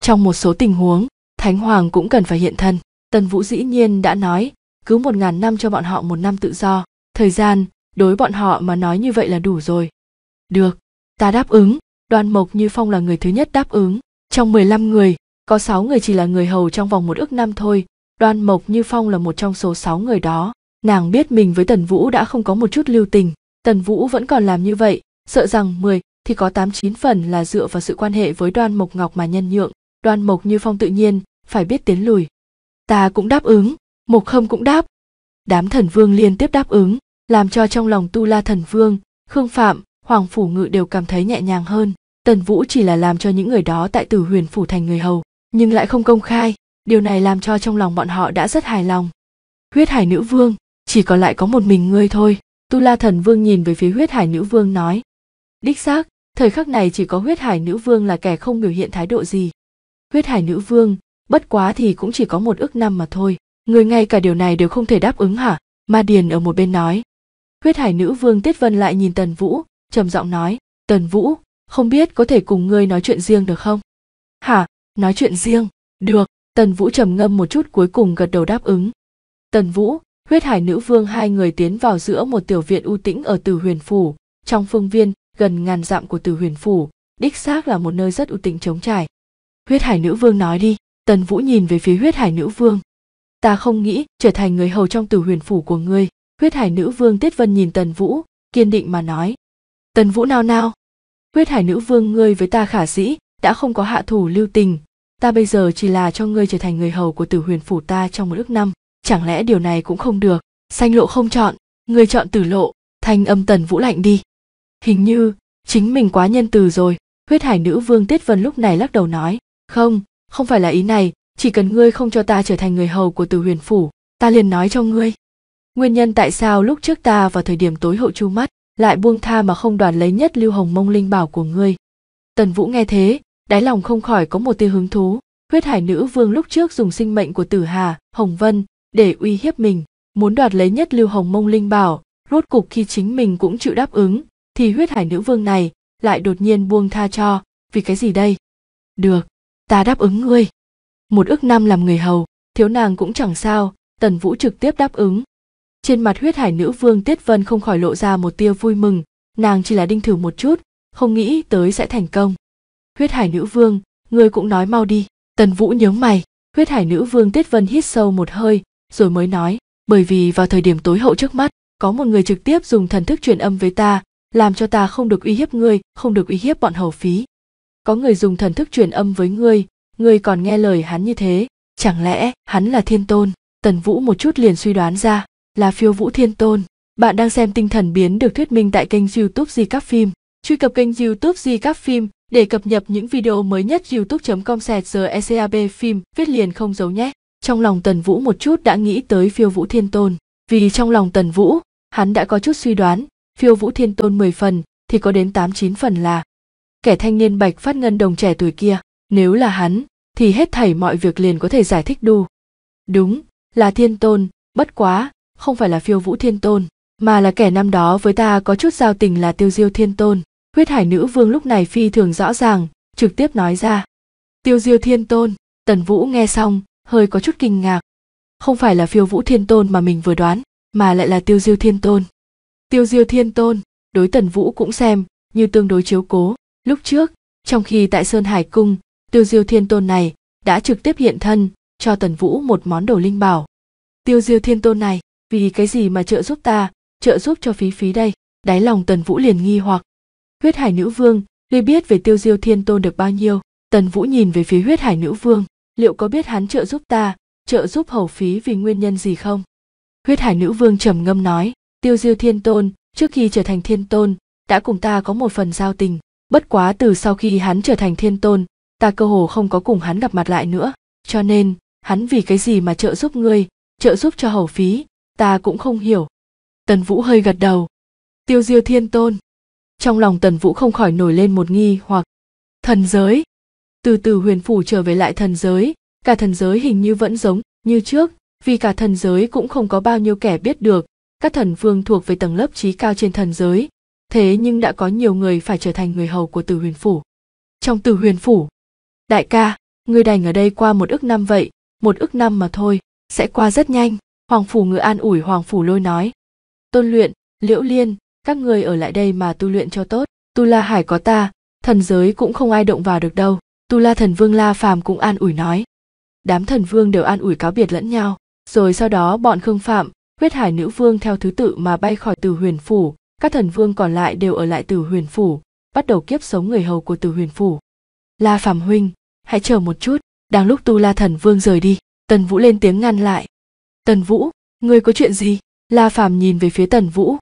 trong một số tình huống thánh hoàng cũng cần phải hiện thân tần vũ dĩ nhiên đã nói cứ một ngàn năm cho bọn họ một năm tự do thời gian đối bọn họ mà nói như vậy là đủ rồi được ta đáp ứng đoàn mộc như phong là người thứ nhất đáp ứng trong mười lăm người có sáu người chỉ là người hầu trong vòng một ước năm thôi đoan mộc như phong là một trong số sáu người đó nàng biết mình với tần vũ đã không có một chút lưu tình tần vũ vẫn còn làm như vậy sợ rằng mười thì có tám chín phần là dựa vào sự quan hệ với Đoan Mộc Ngọc mà nhân nhượng, Đoan Mộc Như Phong tự nhiên phải biết tiến lùi. Ta cũng đáp ứng, Mộc Khâm cũng đáp. Đám thần vương liên tiếp đáp ứng, làm cho trong lòng Tu La thần vương, Khương Phạm, Hoàng phủ ngự đều cảm thấy nhẹ nhàng hơn. Tần Vũ chỉ là làm cho những người đó tại Tử Huyền phủ thành người hầu, nhưng lại không công khai, điều này làm cho trong lòng bọn họ đã rất hài lòng huyết hải nữ vương chỉ còn lại có một mình ngươi thôi tu la thần vương nhìn về phía huyết hải nữ vương nói đích xác thời khắc này chỉ có huyết hải nữ vương là kẻ không biểu hiện thái độ gì huyết hải nữ vương bất quá thì cũng chỉ có một ước năm mà thôi người ngay cả điều này đều không thể đáp ứng hả ma điền ở một bên nói huyết hải nữ vương tiết vân lại nhìn tần vũ trầm giọng nói tần vũ không biết có thể cùng ngươi nói chuyện riêng được không hả nói chuyện riêng được tần vũ trầm ngâm một chút cuối cùng gật đầu đáp ứng tần vũ huyết hải nữ vương hai người tiến vào giữa một tiểu viện u tĩnh ở Tử huyền phủ trong phương viên gần ngàn dặm của Tử huyền phủ đích xác là một nơi rất u tĩnh trống trải huyết hải nữ vương nói đi tần vũ nhìn về phía huyết hải nữ vương ta không nghĩ trở thành người hầu trong Tử huyền phủ của ngươi huyết hải nữ vương tiết vân nhìn tần vũ kiên định mà nói tần vũ nao nao huyết hải nữ vương ngươi với ta khả dĩ đã không có hạ thủ lưu tình ta bây giờ chỉ là cho ngươi trở thành người hầu của tử huyền phủ ta trong một ước năm chẳng lẽ điều này cũng không được xanh lộ không chọn ngươi chọn tử lộ thanh âm tần vũ lạnh đi hình như chính mình quá nhân từ rồi huyết hải nữ vương tiết vân lúc này lắc đầu nói không không phải là ý này chỉ cần ngươi không cho ta trở thành người hầu của tử huyền phủ ta liền nói cho ngươi nguyên nhân tại sao lúc trước ta vào thời điểm tối hậu chu mắt lại buông tha mà không đoàn lấy nhất lưu hồng mông linh bảo của ngươi tần vũ nghe thế đáy lòng không khỏi có một tia hứng thú huyết hải nữ vương lúc trước dùng sinh mệnh của tử hà hồng vân để uy hiếp mình muốn đoạt lấy nhất lưu hồng mông linh bảo rốt cục khi chính mình cũng chịu đáp ứng thì huyết hải nữ vương này lại đột nhiên buông tha cho vì cái gì đây được ta đáp ứng ngươi một ước năm làm người hầu thiếu nàng cũng chẳng sao tần vũ trực tiếp đáp ứng trên mặt huyết hải nữ vương tiết vân không khỏi lộ ra một tia vui mừng nàng chỉ là đinh thử một chút không nghĩ tới sẽ thành công huyết hải nữ vương ngươi cũng nói mau đi tần vũ nhớ mày huyết hải nữ vương tiết vân hít sâu một hơi rồi mới nói bởi vì vào thời điểm tối hậu trước mắt có một người trực tiếp dùng thần thức truyền âm với ta làm cho ta không được uy hiếp ngươi không được uy hiếp bọn hầu phí có người dùng thần thức truyền âm với ngươi ngươi còn nghe lời hắn như thế chẳng lẽ hắn là thiên tôn tần vũ một chút liền suy đoán ra là phiêu vũ thiên tôn bạn đang xem tinh thần biến được thuyết minh tại kênh youtube di các phim truy cập kênh youtube di các phim để cập nhật những video mới nhất youtube.com sẹt giờ ECAB phim viết liền không giấu nhé. Trong lòng Tần Vũ một chút đã nghĩ tới phiêu vũ thiên tôn. Vì trong lòng Tần Vũ, hắn đã có chút suy đoán, phiêu vũ thiên tôn 10 phần thì có đến 8-9 phần là kẻ thanh niên bạch phát ngân đồng trẻ tuổi kia. Nếu là hắn, thì hết thảy mọi việc liền có thể giải thích đu. Đúng, là thiên tôn, bất quá, không phải là phiêu vũ thiên tôn, mà là kẻ năm đó với ta có chút giao tình là tiêu diêu thiên tôn huyết hải nữ vương lúc này phi thường rõ ràng trực tiếp nói ra tiêu diêu thiên tôn tần vũ nghe xong hơi có chút kinh ngạc không phải là phiêu vũ thiên tôn mà mình vừa đoán mà lại là tiêu diêu thiên tôn tiêu diêu thiên tôn đối tần vũ cũng xem như tương đối chiếu cố lúc trước trong khi tại sơn hải cung tiêu diêu thiên tôn này đã trực tiếp hiện thân cho tần vũ một món đồ linh bảo tiêu diêu thiên tôn này vì cái gì mà trợ giúp ta trợ giúp cho phí phí đây đáy lòng tần vũ liền nghi hoặc huyết hải nữ vương ngươi biết về tiêu diêu thiên tôn được bao nhiêu tần vũ nhìn về phía huyết hải nữ vương liệu có biết hắn trợ giúp ta trợ giúp hầu phí vì nguyên nhân gì không huyết hải nữ vương trầm ngâm nói tiêu diêu thiên tôn trước khi trở thành thiên tôn đã cùng ta có một phần giao tình bất quá từ sau khi hắn trở thành thiên tôn ta cơ hồ không có cùng hắn gặp mặt lại nữa cho nên hắn vì cái gì mà trợ giúp ngươi trợ giúp cho hầu phí ta cũng không hiểu tần vũ hơi gật đầu tiêu diêu thiên tôn trong lòng tần vũ không khỏi nổi lên một nghi hoặc thần giới từ từ huyền phủ trở về lại thần giới cả thần giới hình như vẫn giống như trước vì cả thần giới cũng không có bao nhiêu kẻ biết được các thần vương thuộc về tầng lớp trí cao trên thần giới thế nhưng đã có nhiều người phải trở thành người hầu của từ huyền phủ trong từ huyền phủ đại ca ngươi đành ở đây qua một ức năm vậy một ức năm mà thôi sẽ qua rất nhanh hoàng phủ ngự an ủi hoàng phủ lôi nói tôn luyện liễu liên các người ở lại đây mà tu luyện cho tốt tu la hải có ta thần giới cũng không ai động vào được đâu tu la thần vương la phàm cũng an ủi nói đám thần vương đều an ủi cáo biệt lẫn nhau rồi sau đó bọn khương phạm huyết hải nữ vương theo thứ tự mà bay khỏi từ huyền phủ các thần vương còn lại đều ở lại từ huyền phủ bắt đầu kiếp sống người hầu của từ huyền phủ la phàm huynh hãy chờ một chút đang lúc tu la thần vương rời đi tần vũ lên tiếng ngăn lại tần vũ ngươi có chuyện gì la phàm nhìn về phía tần vũ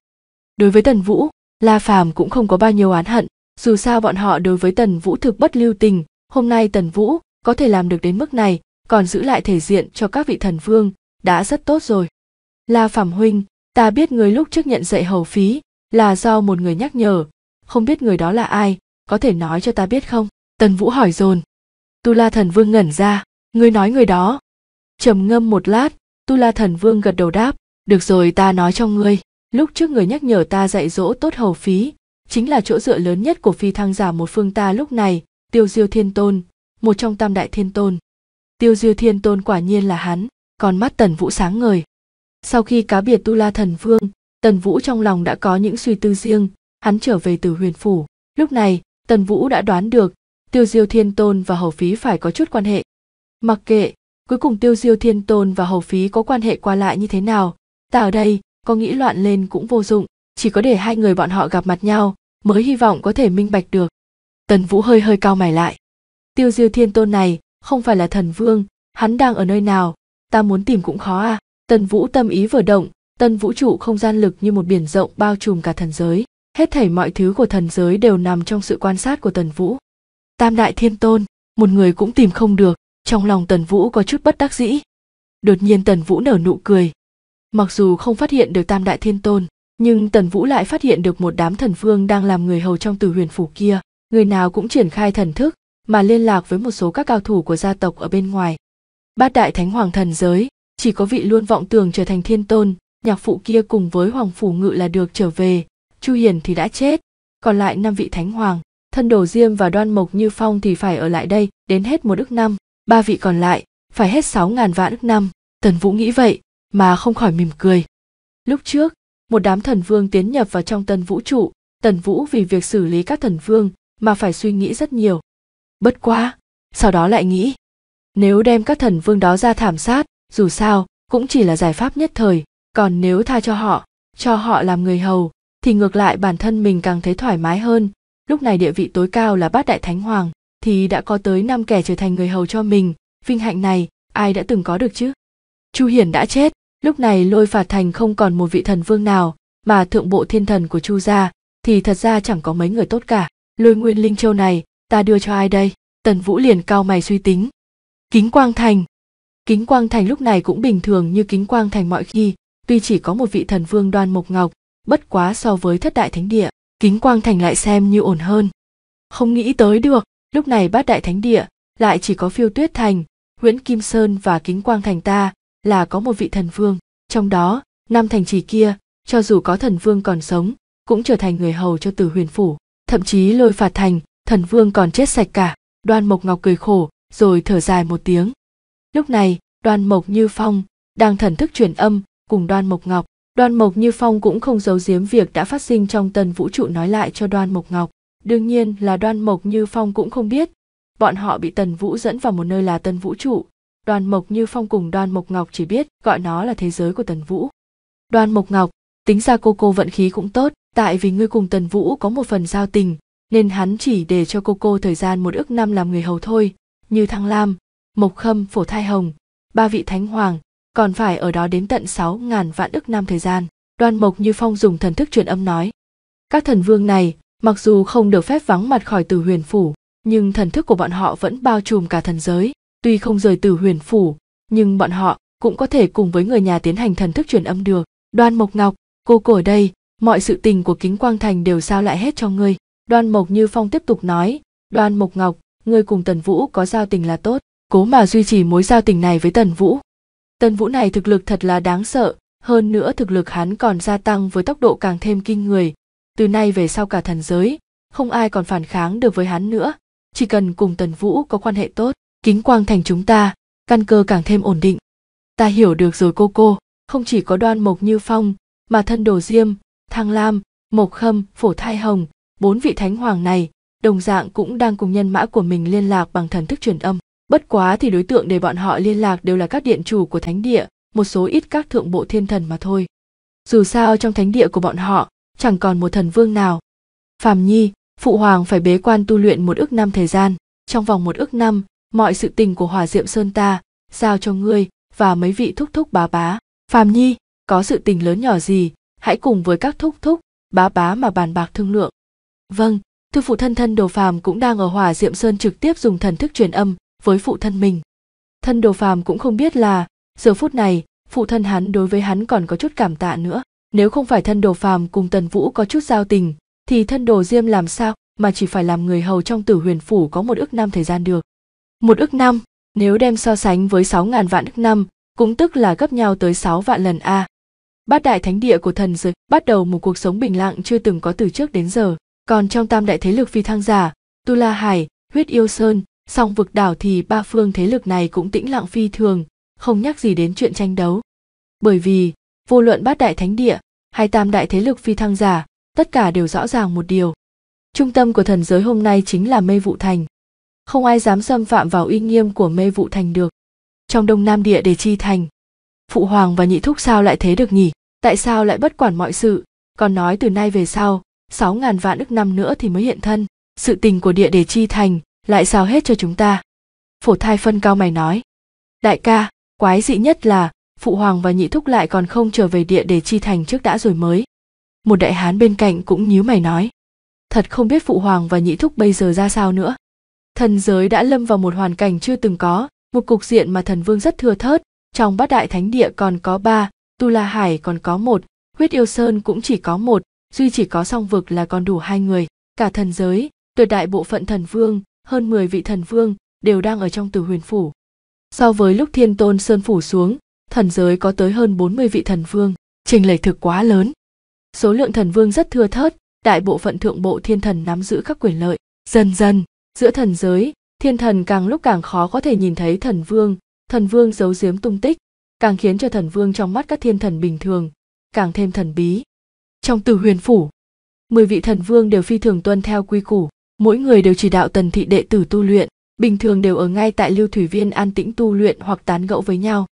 đối với tần vũ la phàm cũng không có bao nhiêu oán hận dù sao bọn họ đối với tần vũ thực bất lưu tình hôm nay tần vũ có thể làm được đến mức này còn giữ lại thể diện cho các vị thần vương đã rất tốt rồi la phàm huynh ta biết người lúc trước nhận dạy hầu phí là do một người nhắc nhở không biết người đó là ai có thể nói cho ta biết không tần vũ hỏi dồn tu la thần vương ngẩn ra ngươi nói người đó trầm ngâm một lát tu la thần vương gật đầu đáp được rồi ta nói cho ngươi lúc trước người nhắc nhở ta dạy dỗ tốt hầu phí chính là chỗ dựa lớn nhất của phi thăng giả một phương ta lúc này tiêu diêu thiên tôn một trong tam đại thiên tôn tiêu diêu thiên tôn quả nhiên là hắn còn mắt tần vũ sáng ngời sau khi cá biệt tu la thần vương tần vũ trong lòng đã có những suy tư riêng hắn trở về từ huyền phủ lúc này tần vũ đã đoán được tiêu diêu thiên tôn và hầu phí phải có chút quan hệ mặc kệ cuối cùng tiêu diêu thiên tôn và hầu phí có quan hệ qua lại như thế nào ta ở đây có nghĩ loạn lên cũng vô dụng chỉ có để hai người bọn họ gặp mặt nhau mới hy vọng có thể minh bạch được tần vũ hơi hơi cao mày lại tiêu diêu thiên tôn này không phải là thần vương hắn đang ở nơi nào ta muốn tìm cũng khó à tần vũ tâm ý vừa động Tần vũ trụ không gian lực như một biển rộng bao trùm cả thần giới hết thảy mọi thứ của thần giới đều nằm trong sự quan sát của tần vũ tam đại thiên tôn một người cũng tìm không được trong lòng tần vũ có chút bất đắc dĩ đột nhiên tần vũ nở nụ cười mặc dù không phát hiện được tam đại thiên tôn nhưng tần vũ lại phát hiện được một đám thần phương đang làm người hầu trong từ huyền phủ kia người nào cũng triển khai thần thức mà liên lạc với một số các cao thủ của gia tộc ở bên ngoài bát đại thánh hoàng thần giới chỉ có vị luôn vọng tường trở thành thiên tôn nhạc phụ kia cùng với hoàng phủ ngự là được trở về chu hiền thì đã chết còn lại năm vị thánh hoàng thân đồ diêm và đoan mộc như phong thì phải ở lại đây đến hết một ức năm ba vị còn lại phải hết sáu ngàn vạn ức năm tần vũ nghĩ vậy mà không khỏi mỉm cười lúc trước một đám thần vương tiến nhập vào trong tần vũ trụ tần vũ vì việc xử lý các thần vương mà phải suy nghĩ rất nhiều bất quá sau đó lại nghĩ nếu đem các thần vương đó ra thảm sát dù sao cũng chỉ là giải pháp nhất thời còn nếu tha cho họ cho họ làm người hầu thì ngược lại bản thân mình càng thấy thoải mái hơn lúc này địa vị tối cao là bát đại thánh hoàng thì đã có tới năm kẻ trở thành người hầu cho mình vinh hạnh này ai đã từng có được chứ chu hiển đã chết lúc này lôi phạt thành không còn một vị thần vương nào mà thượng bộ thiên thần của chu gia thì thật ra chẳng có mấy người tốt cả lôi nguyên linh châu này ta đưa cho ai đây tần vũ liền cao mày suy tính kính quang thành kính quang thành lúc này cũng bình thường như kính quang thành mọi khi tuy chỉ có một vị thần vương đoan mộc ngọc bất quá so với thất đại thánh địa kính quang thành lại xem như ổn hơn không nghĩ tới được lúc này bát đại thánh địa lại chỉ có phiêu tuyết thành nguyễn kim sơn và kính quang thành ta là có một vị thần vương trong đó năm thành trì kia cho dù có thần vương còn sống cũng trở thành người hầu cho từ huyền phủ thậm chí lôi phạt thành thần vương còn chết sạch cả đoan mộc ngọc cười khổ rồi thở dài một tiếng lúc này đoan mộc như phong đang thần thức truyền âm cùng đoan mộc ngọc đoan mộc như phong cũng không giấu giếm việc đã phát sinh trong tần vũ trụ nói lại cho đoan mộc ngọc đương nhiên là đoan mộc như phong cũng không biết bọn họ bị tần vũ dẫn vào một nơi là tân vũ trụ đoàn mộc như phong cùng đoàn mộc ngọc chỉ biết gọi nó là thế giới của tần vũ đoàn mộc ngọc tính ra cô cô vận khí cũng tốt tại vì ngươi cùng tần vũ có một phần giao tình nên hắn chỉ để cho cô cô thời gian một ước năm làm người hầu thôi như thăng lam mộc khâm phổ thai hồng ba vị thánh hoàng còn phải ở đó đến tận sáu ngàn vạn ức năm thời gian Đoàn mộc như phong dùng thần thức truyền âm nói các thần vương này mặc dù không được phép vắng mặt khỏi từ huyền phủ nhưng thần thức của bọn họ vẫn bao trùm cả thần giới tuy không rời từ huyền phủ nhưng bọn họ cũng có thể cùng với người nhà tiến hành thần thức truyền âm được đoan mộc ngọc cô cô ở đây mọi sự tình của kính quang thành đều sao lại hết cho ngươi đoan mộc như phong tiếp tục nói đoan mộc ngọc ngươi cùng tần vũ có giao tình là tốt cố mà duy trì mối giao tình này với tần vũ tần vũ này thực lực thật là đáng sợ hơn nữa thực lực hắn còn gia tăng với tốc độ càng thêm kinh người từ nay về sau cả thần giới không ai còn phản kháng được với hắn nữa chỉ cần cùng tần vũ có quan hệ tốt kính quang thành chúng ta căn cơ càng thêm ổn định ta hiểu được rồi cô cô không chỉ có đoan mộc như phong mà thân đồ diêm thăng lam mộc khâm phổ thai hồng bốn vị thánh hoàng này đồng dạng cũng đang cùng nhân mã của mình liên lạc bằng thần thức truyền âm bất quá thì đối tượng để bọn họ liên lạc đều là các điện chủ của thánh địa một số ít các thượng bộ thiên thần mà thôi dù sao trong thánh địa của bọn họ chẳng còn một thần vương nào phàm nhi phụ hoàng phải bế quan tu luyện một ước năm thời gian trong vòng một ước năm mọi sự tình của hòa diệm sơn ta giao cho ngươi và mấy vị thúc thúc bá bá phàm nhi có sự tình lớn nhỏ gì hãy cùng với các thúc thúc bá bá mà bàn bạc thương lượng vâng thư phụ thân thân đồ phàm cũng đang ở hòa diệm sơn trực tiếp dùng thần thức truyền âm với phụ thân mình thân đồ phàm cũng không biết là giờ phút này phụ thân hắn đối với hắn còn có chút cảm tạ nữa nếu không phải thân đồ phàm cùng tần vũ có chút giao tình thì thân đồ diêm làm sao mà chỉ phải làm người hầu trong tử huyền phủ có một ước năm thời gian được một ức năm, nếu đem so sánh với 6.000 vạn ức năm, cũng tức là gấp nhau tới 6 vạn lần A. Bát đại thánh địa của thần giới bắt đầu một cuộc sống bình lặng chưa từng có từ trước đến giờ. Còn trong tam đại thế lực phi thăng giả, Tu La Hải, Huyết Yêu Sơn, song vực đảo thì ba phương thế lực này cũng tĩnh lặng phi thường, không nhắc gì đến chuyện tranh đấu. Bởi vì, vô luận bát đại thánh địa hay tam đại thế lực phi thăng giả, tất cả đều rõ ràng một điều. Trung tâm của thần giới hôm nay chính là mây vụ thành không ai dám xâm phạm vào uy nghiêm của mê vụ thành được trong đông nam địa để chi thành phụ hoàng và nhị thúc sao lại thế được nhỉ tại sao lại bất quản mọi sự còn nói từ nay về sau sáu ngàn vạn ức năm nữa thì mới hiện thân sự tình của địa để chi thành lại sao hết cho chúng ta phổ thai phân cao mày nói đại ca quái dị nhất là phụ hoàng và nhị thúc lại còn không trở về địa để chi thành trước đã rồi mới một đại hán bên cạnh cũng nhíu mày nói thật không biết phụ hoàng và nhị thúc bây giờ ra sao nữa thần giới đã lâm vào một hoàn cảnh chưa từng có một cục diện mà thần vương rất thưa thớt trong bát đại thánh địa còn có ba tu la hải còn có một huyết yêu sơn cũng chỉ có một duy chỉ có song vực là còn đủ hai người cả thần giới tuyệt đại bộ phận thần vương hơn mười vị thần vương đều đang ở trong tử huyền phủ so với lúc thiên tôn sơn phủ xuống thần giới có tới hơn bốn mươi vị thần vương trình lệch thực quá lớn số lượng thần vương rất thưa thớt đại bộ phận thượng bộ thiên thần nắm giữ các quyền lợi dần dần giữa thần giới thiên thần càng lúc càng khó có thể nhìn thấy thần vương thần vương giấu giếm tung tích càng khiến cho thần vương trong mắt các thiên thần bình thường càng thêm thần bí trong từ huyền phủ mười vị thần vương đều phi thường tuân theo quy củ mỗi người đều chỉ đạo tần thị đệ tử tu luyện bình thường đều ở ngay tại lưu thủy viên an tĩnh tu luyện hoặc tán gẫu với nhau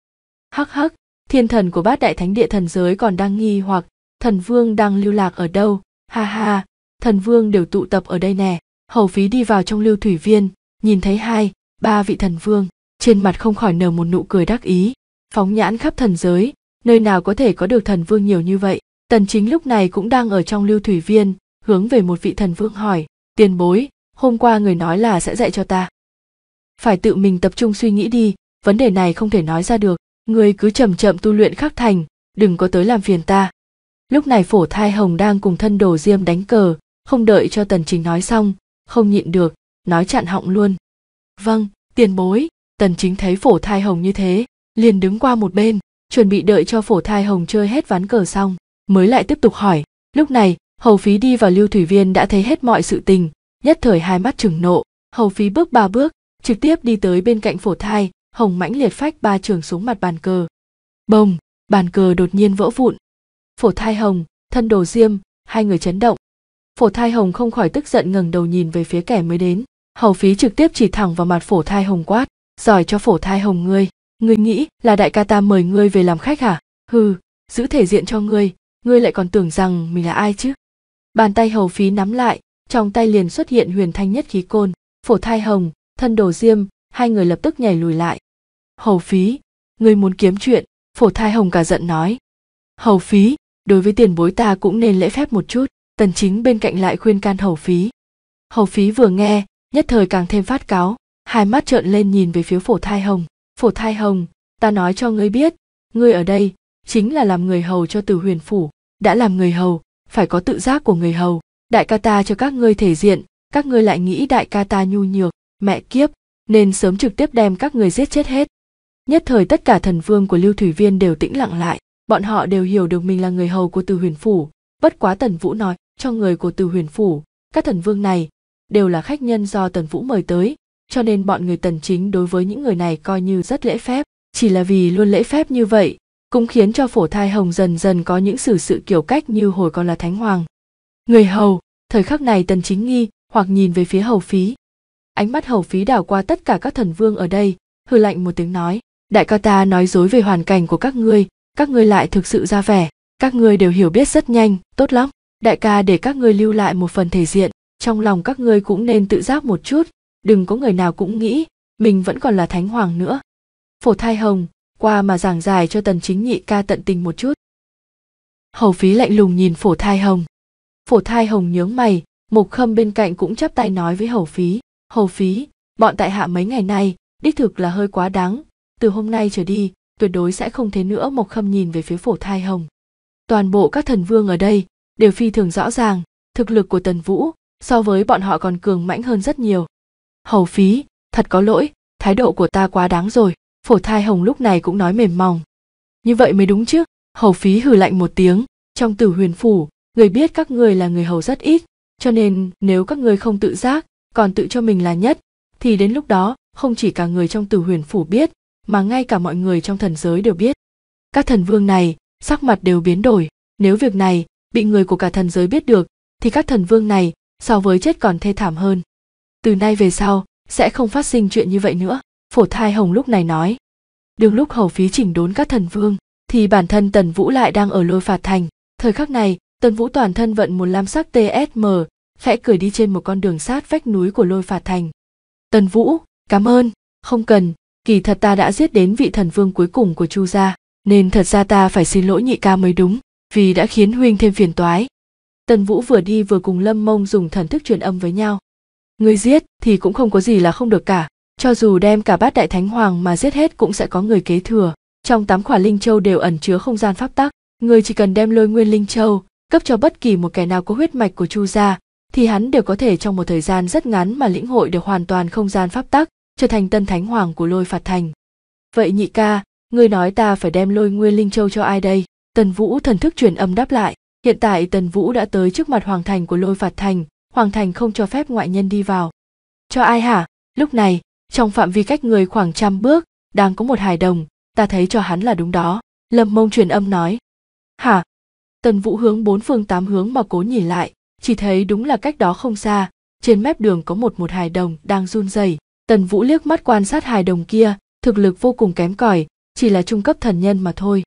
hắc hắc thiên thần của bát đại thánh địa thần giới còn đang nghi hoặc thần vương đang lưu lạc ở đâu ha ha thần vương đều tụ tập ở đây nè hầu phí đi vào trong lưu thủy viên nhìn thấy hai ba vị thần vương trên mặt không khỏi nở một nụ cười đắc ý phóng nhãn khắp thần giới nơi nào có thể có được thần vương nhiều như vậy tần chính lúc này cũng đang ở trong lưu thủy viên hướng về một vị thần vương hỏi tiền bối hôm qua người nói là sẽ dạy cho ta phải tự mình tập trung suy nghĩ đi vấn đề này không thể nói ra được người cứ chậm chậm tu luyện khắc thành đừng có tới làm phiền ta lúc này phổ thai hồng đang cùng thân đồ diêm đánh cờ không đợi cho tần chính nói xong không nhịn được nói chặn họng luôn vâng tiền bối tần chính thấy phổ thai hồng như thế liền đứng qua một bên chuẩn bị đợi cho phổ thai hồng chơi hết ván cờ xong mới lại tiếp tục hỏi lúc này hầu phí đi vào lưu thủy viên đã thấy hết mọi sự tình nhất thời hai mắt trừng nộ hầu phí bước ba bước trực tiếp đi tới bên cạnh phổ thai hồng mãnh liệt phách ba trường xuống mặt bàn cờ bồng bàn cờ đột nhiên vỡ vụn phổ thai hồng thân đồ diêm hai người chấn động phổ thai hồng không khỏi tức giận ngẩng đầu nhìn về phía kẻ mới đến hầu phí trực tiếp chỉ thẳng vào mặt phổ thai hồng quát giỏi cho phổ thai hồng ngươi ngươi nghĩ là đại ca ta mời ngươi về làm khách hả hừ giữ thể diện cho ngươi ngươi lại còn tưởng rằng mình là ai chứ bàn tay hầu phí nắm lại trong tay liền xuất hiện huyền thanh nhất khí côn phổ thai hồng thân đồ diêm hai người lập tức nhảy lùi lại hầu phí ngươi muốn kiếm chuyện phổ thai hồng cả giận nói hầu phí đối với tiền bối ta cũng nên lễ phép một chút tần chính bên cạnh lại khuyên can hầu phí hầu phí vừa nghe nhất thời càng thêm phát cáo hai mắt trợn lên nhìn về phía phổ thai hồng phổ thai hồng ta nói cho ngươi biết ngươi ở đây chính là làm người hầu cho từ huyền phủ đã làm người hầu phải có tự giác của người hầu đại ca ta cho các ngươi thể diện các ngươi lại nghĩ đại ca ta nhu nhược mẹ kiếp nên sớm trực tiếp đem các ngươi giết chết hết nhất thời tất cả thần vương của lưu thủy viên đều tĩnh lặng lại bọn họ đều hiểu được mình là người hầu của từ huyền phủ bất quá tần vũ nói cho người của từ huyền phủ các thần vương này đều là khách nhân do tần vũ mời tới cho nên bọn người tần chính đối với những người này coi như rất lễ phép chỉ là vì luôn lễ phép như vậy cũng khiến cho phổ thai hồng dần dần có những xử sự kiểu cách như hồi còn là thánh hoàng người hầu thời khắc này tần chính nghi hoặc nhìn về phía hầu phí ánh mắt hầu phí đảo qua tất cả các thần vương ở đây hư lạnh một tiếng nói đại ca ta nói dối về hoàn cảnh của các ngươi các ngươi lại thực sự ra vẻ các ngươi đều hiểu biết rất nhanh tốt lắm đại ca để các ngươi lưu lại một phần thể diện trong lòng các ngươi cũng nên tự giác một chút đừng có người nào cũng nghĩ mình vẫn còn là thánh hoàng nữa phổ thai hồng qua mà giảng giải cho tần chính nhị ca tận tình một chút hầu phí lạnh lùng nhìn phổ thai hồng phổ thai hồng nhướng mày mục khâm bên cạnh cũng chắp tay nói với hầu phí hầu phí bọn tại hạ mấy ngày nay đích thực là hơi quá đáng từ hôm nay trở đi tuyệt đối sẽ không thế nữa mộc khâm nhìn về phía phổ thai hồng toàn bộ các thần vương ở đây đều phi thường rõ ràng thực lực của tần vũ so với bọn họ còn cường mãnh hơn rất nhiều hầu phí thật có lỗi thái độ của ta quá đáng rồi phổ thai hồng lúc này cũng nói mềm mỏng như vậy mới đúng chứ hầu phí hừ lạnh một tiếng trong tử huyền phủ người biết các người là người hầu rất ít cho nên nếu các người không tự giác còn tự cho mình là nhất thì đến lúc đó không chỉ cả người trong tử huyền phủ biết mà ngay cả mọi người trong thần giới đều biết các thần vương này sắc mặt đều biến đổi nếu việc này bị người của cả thần giới biết được thì các thần vương này so với chết còn thê thảm hơn từ nay về sau sẽ không phát sinh chuyện như vậy nữa phổ thai hồng lúc này nói đương lúc hầu phí chỉnh đốn các thần vương thì bản thân tần vũ lại đang ở lôi phạt thành thời khắc này tần vũ toàn thân vận một lam sắc tsm khẽ cười đi trên một con đường sát vách núi của lôi phạt thành tần vũ cảm ơn không cần kỳ thật ta đã giết đến vị thần vương cuối cùng của chu gia nên thật ra ta phải xin lỗi nhị ca mới đúng vì đã khiến huynh thêm phiền toái tần vũ vừa đi vừa cùng lâm mông dùng thần thức truyền âm với nhau người giết thì cũng không có gì là không được cả cho dù đem cả bát đại thánh hoàng mà giết hết cũng sẽ có người kế thừa trong tám khỏa linh châu đều ẩn chứa không gian pháp tắc người chỉ cần đem lôi nguyên linh châu cấp cho bất kỳ một kẻ nào có huyết mạch của chu gia thì hắn đều có thể trong một thời gian rất ngắn mà lĩnh hội được hoàn toàn không gian pháp tắc trở thành tân thánh hoàng của lôi phạt thành vậy nhị ca ngươi nói ta phải đem lôi nguyên linh châu cho ai đây Tần Vũ thần thức truyền âm đáp lại, hiện tại Tần Vũ đã tới trước mặt Hoàng Thành của Lôi Phạt Thành, Hoàng Thành không cho phép ngoại nhân đi vào. Cho ai hả? Lúc này, trong phạm vi cách người khoảng trăm bước, đang có một hài đồng, ta thấy cho hắn là đúng đó. Lâm Mông truyền âm nói. Hả? Tần Vũ hướng bốn phương tám hướng mà cố nhìn lại, chỉ thấy đúng là cách đó không xa, trên mép đường có một một hài đồng đang run rẩy. Tần Vũ liếc mắt quan sát hài đồng kia, thực lực vô cùng kém cỏi, chỉ là trung cấp thần nhân mà thôi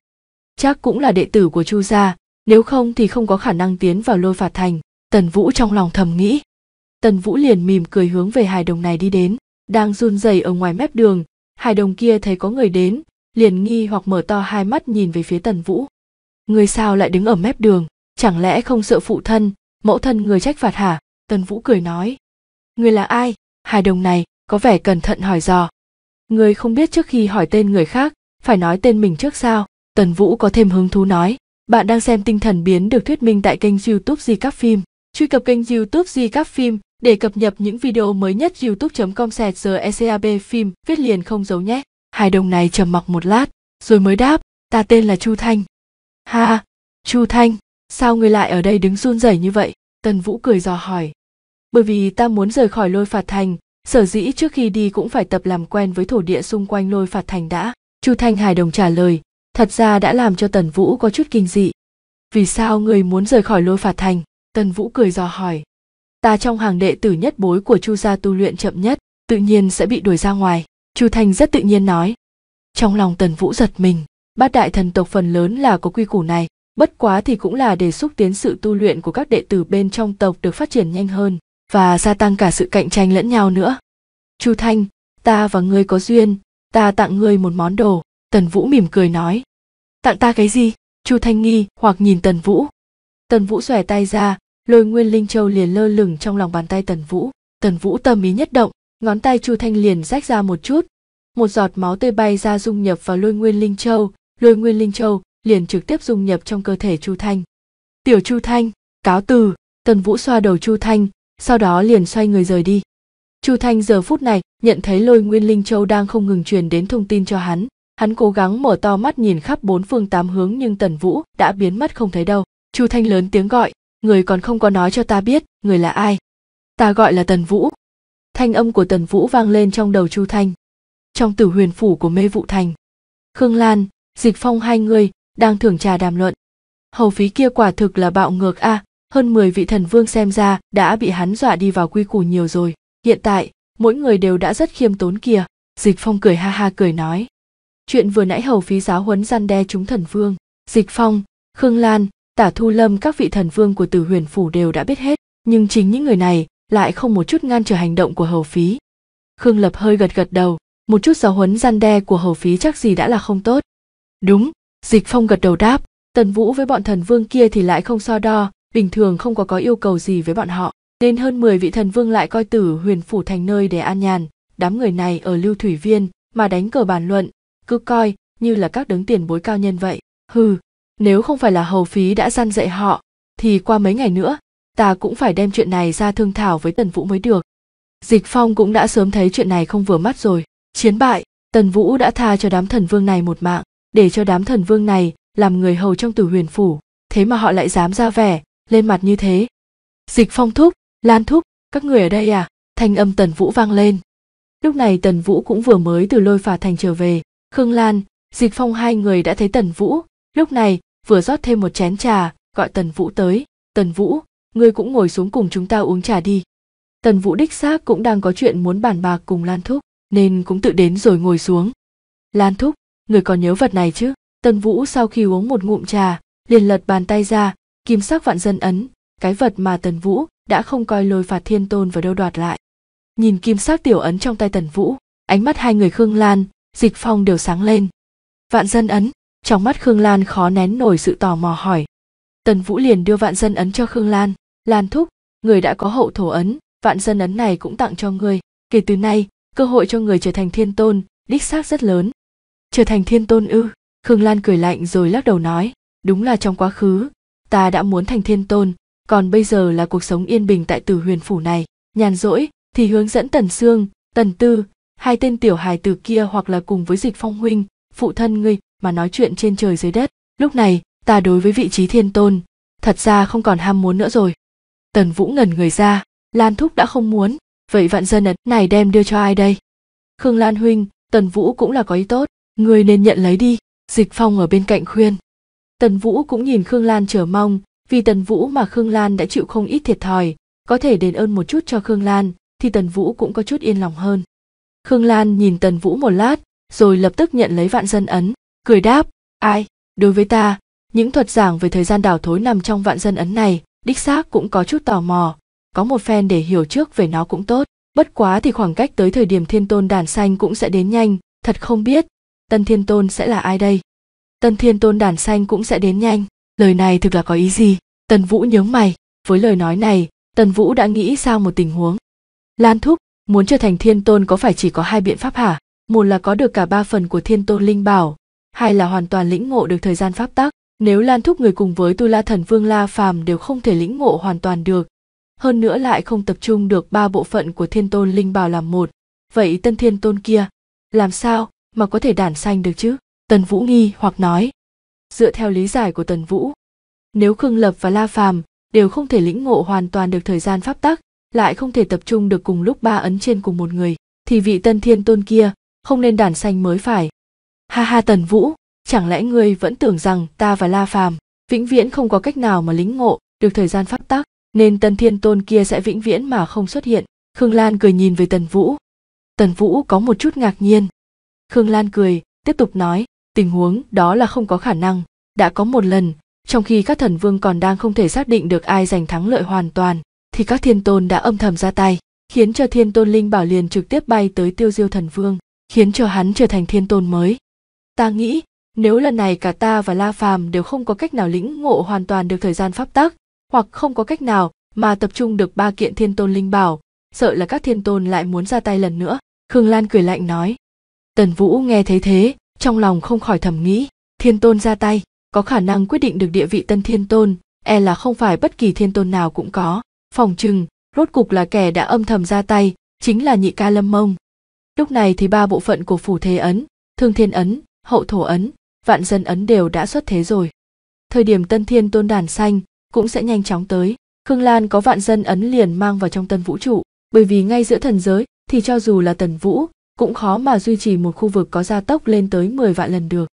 chắc cũng là đệ tử của chu gia nếu không thì không có khả năng tiến vào lôi phạt thành tần vũ trong lòng thầm nghĩ tần vũ liền mỉm cười hướng về hài đồng này đi đến đang run rẩy ở ngoài mép đường hài đồng kia thấy có người đến liền nghi hoặc mở to hai mắt nhìn về phía tần vũ người sao lại đứng ở mép đường chẳng lẽ không sợ phụ thân mẫu thân người trách phạt hả tần vũ cười nói người là ai hài đồng này có vẻ cẩn thận hỏi dò người không biết trước khi hỏi tên người khác phải nói tên mình trước sao Tần Vũ có thêm hứng thú nói, bạn đang xem tinh thần biến được thuyết minh tại kênh youtube Di Các Phim. Truy cập kênh youtube Di Các Phim để cập nhật những video mới nhất youtube.com sẹt giờ ECAB phim viết liền không giấu nhé. Hai đồng này trầm mặc một lát, rồi mới đáp, ta tên là Chu Thanh. Ha, Chu Thanh, sao người lại ở đây đứng run rẩy như vậy? Tần Vũ cười dò hỏi. Bởi vì ta muốn rời khỏi lôi phạt thành, sở dĩ trước khi đi cũng phải tập làm quen với thổ địa xung quanh lôi phạt thành đã. Chu Thanh hài đồng trả lời, thật ra đã làm cho Tần Vũ có chút kinh dị. Vì sao người muốn rời khỏi lôi phạt thành? Tần Vũ cười dò hỏi. Ta trong hàng đệ tử nhất bối của Chu gia tu luyện chậm nhất, tự nhiên sẽ bị đuổi ra ngoài. Chu thanh rất tự nhiên nói. Trong lòng Tần Vũ giật mình, bát đại thần tộc phần lớn là có quy củ này, bất quá thì cũng là để xúc tiến sự tu luyện của các đệ tử bên trong tộc được phát triển nhanh hơn và gia tăng cả sự cạnh tranh lẫn nhau nữa. Chu Thanh, ta và ngươi có duyên, ta tặng ngươi một món đồ. Tần Vũ mỉm cười nói tặng ta cái gì chu thanh nghi hoặc nhìn tần vũ tần vũ xòe tay ra lôi nguyên linh châu liền lơ lửng trong lòng bàn tay tần vũ tần vũ tâm ý nhất động ngón tay chu thanh liền rách ra một chút một giọt máu tươi bay ra dung nhập vào lôi nguyên linh châu lôi nguyên linh châu liền trực tiếp dung nhập trong cơ thể chu thanh tiểu chu thanh cáo từ tần vũ xoa đầu chu thanh sau đó liền xoay người rời đi chu thanh giờ phút này nhận thấy lôi nguyên linh châu đang không ngừng truyền đến thông tin cho hắn Hắn cố gắng mở to mắt nhìn khắp bốn phương tám hướng nhưng Tần Vũ đã biến mất không thấy đâu. Chu Thanh lớn tiếng gọi, người còn không có nói cho ta biết, người là ai. Ta gọi là Tần Vũ. Thanh âm của Tần Vũ vang lên trong đầu Chu Thanh. Trong tử huyền phủ của mê vụ thành. Khương Lan, Dịch Phong hai người đang thưởng trà đàm luận. Hầu phí kia quả thực là bạo ngược a, à, hơn mười vị thần vương xem ra đã bị hắn dọa đi vào quy củ nhiều rồi. Hiện tại, mỗi người đều đã rất khiêm tốn kìa. Dịch Phong cười ha ha cười nói chuyện vừa nãy hầu phí giáo huấn gian đe chúng thần vương dịch phong khương lan tả thu lâm các vị thần vương của tử huyền phủ đều đã biết hết nhưng chính những người này lại không một chút ngăn trở hành động của hầu phí khương lập hơi gật gật đầu một chút giáo huấn gian đe của hầu phí chắc gì đã là không tốt đúng dịch phong gật đầu đáp tần vũ với bọn thần vương kia thì lại không so đo bình thường không có có yêu cầu gì với bọn họ nên hơn 10 vị thần vương lại coi tử huyền phủ thành nơi để an nhàn đám người này ở lưu thủy viên mà đánh cờ bàn luận cứ coi như là các đấng tiền bối cao nhân vậy hừ nếu không phải là hầu phí đã săn dạy họ thì qua mấy ngày nữa ta cũng phải đem chuyện này ra thương thảo với tần vũ mới được dịch phong cũng đã sớm thấy chuyện này không vừa mắt rồi chiến bại tần vũ đã tha cho đám thần vương này một mạng để cho đám thần vương này làm người hầu trong tử huyền phủ thế mà họ lại dám ra vẻ lên mặt như thế dịch phong thúc lan thúc các người ở đây à thanh âm tần vũ vang lên lúc này tần vũ cũng vừa mới từ lôi phà thành trở về khương lan dịch phong hai người đã thấy tần vũ lúc này vừa rót thêm một chén trà gọi tần vũ tới tần vũ ngươi cũng ngồi xuống cùng chúng ta uống trà đi tần vũ đích xác cũng đang có chuyện muốn bàn bạc cùng lan thúc nên cũng tự đến rồi ngồi xuống lan thúc người còn nhớ vật này chứ tần vũ sau khi uống một ngụm trà liền lật bàn tay ra kim sắc vạn dân ấn cái vật mà tần vũ đã không coi lôi phạt thiên tôn vào đâu đoạt lại nhìn kim sắc tiểu ấn trong tay tần vũ ánh mắt hai người khương lan dịch phong đều sáng lên vạn dân ấn trong mắt khương lan khó nén nổi sự tò mò hỏi tần vũ liền đưa vạn dân ấn cho khương lan lan thúc người đã có hậu thổ ấn vạn dân ấn này cũng tặng cho người kể từ nay cơ hội cho người trở thành thiên tôn đích xác rất lớn trở thành thiên tôn ư khương lan cười lạnh rồi lắc đầu nói đúng là trong quá khứ ta đã muốn thành thiên tôn còn bây giờ là cuộc sống yên bình tại tử huyền phủ này nhàn rỗi thì hướng dẫn tần sương tần tư hai tên tiểu hài từ kia hoặc là cùng với dịch phong huynh phụ thân ngươi mà nói chuyện trên trời dưới đất lúc này ta đối với vị trí thiên tôn thật ra không còn ham muốn nữa rồi tần vũ ngẩn người ra lan thúc đã không muốn vậy vạn dân ấn này đem đưa cho ai đây khương lan huynh tần vũ cũng là có ý tốt ngươi nên nhận lấy đi dịch phong ở bên cạnh khuyên tần vũ cũng nhìn khương lan chờ mong vì tần vũ mà khương lan đã chịu không ít thiệt thòi có thể đền ơn một chút cho khương lan thì tần vũ cũng có chút yên lòng hơn khương lan nhìn tần vũ một lát rồi lập tức nhận lấy vạn dân ấn cười đáp ai đối với ta những thuật giảng về thời gian đảo thối nằm trong vạn dân ấn này đích xác cũng có chút tò mò có một phen để hiểu trước về nó cũng tốt bất quá thì khoảng cách tới thời điểm thiên tôn đàn xanh cũng sẽ đến nhanh thật không biết tân thiên tôn sẽ là ai đây tân thiên tôn đàn xanh cũng sẽ đến nhanh lời này thực là có ý gì tần vũ nhướng mày với lời nói này tần vũ đã nghĩ sao một tình huống lan thúc Muốn trở thành thiên tôn có phải chỉ có hai biện pháp hả? Một là có được cả ba phần của thiên tôn linh bảo, hai là hoàn toàn lĩnh ngộ được thời gian pháp tắc. Nếu Lan Thúc người cùng với Tu La Thần Vương La Phàm đều không thể lĩnh ngộ hoàn toàn được, hơn nữa lại không tập trung được ba bộ phận của thiên tôn linh bảo làm một, vậy tân thiên tôn kia làm sao mà có thể đản sanh được chứ? Tần Vũ nghi hoặc nói. Dựa theo lý giải của Tần Vũ, nếu Khương Lập và La Phàm đều không thể lĩnh ngộ hoàn toàn được thời gian pháp tắc, lại không thể tập trung được cùng lúc ba ấn trên cùng một người thì vị tân thiên tôn kia không nên đàn xanh mới phải ha ha tần vũ chẳng lẽ ngươi vẫn tưởng rằng ta và la phàm vĩnh viễn không có cách nào mà lính ngộ được thời gian pháp tắc nên tân thiên tôn kia sẽ vĩnh viễn mà không xuất hiện khương lan cười nhìn về tần vũ tần vũ có một chút ngạc nhiên khương lan cười tiếp tục nói tình huống đó là không có khả năng đã có một lần trong khi các thần vương còn đang không thể xác định được ai giành thắng lợi hoàn toàn thì các thiên tôn đã âm thầm ra tay khiến cho thiên tôn linh bảo liền trực tiếp bay tới tiêu diêu thần vương khiến cho hắn trở thành thiên tôn mới ta nghĩ nếu lần này cả ta và la phàm đều không có cách nào lĩnh ngộ hoàn toàn được thời gian pháp tắc hoặc không có cách nào mà tập trung được ba kiện thiên tôn linh bảo sợ là các thiên tôn lại muốn ra tay lần nữa khương lan cười lạnh nói tần vũ nghe thấy thế trong lòng không khỏi thầm nghĩ thiên tôn ra tay có khả năng quyết định được địa vị tân thiên tôn e là không phải bất kỳ thiên tôn nào cũng có phòng chừng rốt cục là kẻ đã âm thầm ra tay chính là nhị ca lâm mông lúc này thì ba bộ phận của phủ thế ấn thương thiên ấn hậu thổ ấn vạn dân ấn đều đã xuất thế rồi thời điểm tân thiên tôn đàn xanh cũng sẽ nhanh chóng tới khương lan có vạn dân ấn liền mang vào trong tân vũ trụ bởi vì ngay giữa thần giới thì cho dù là tần vũ cũng khó mà duy trì một khu vực có gia tốc lên tới 10 vạn lần được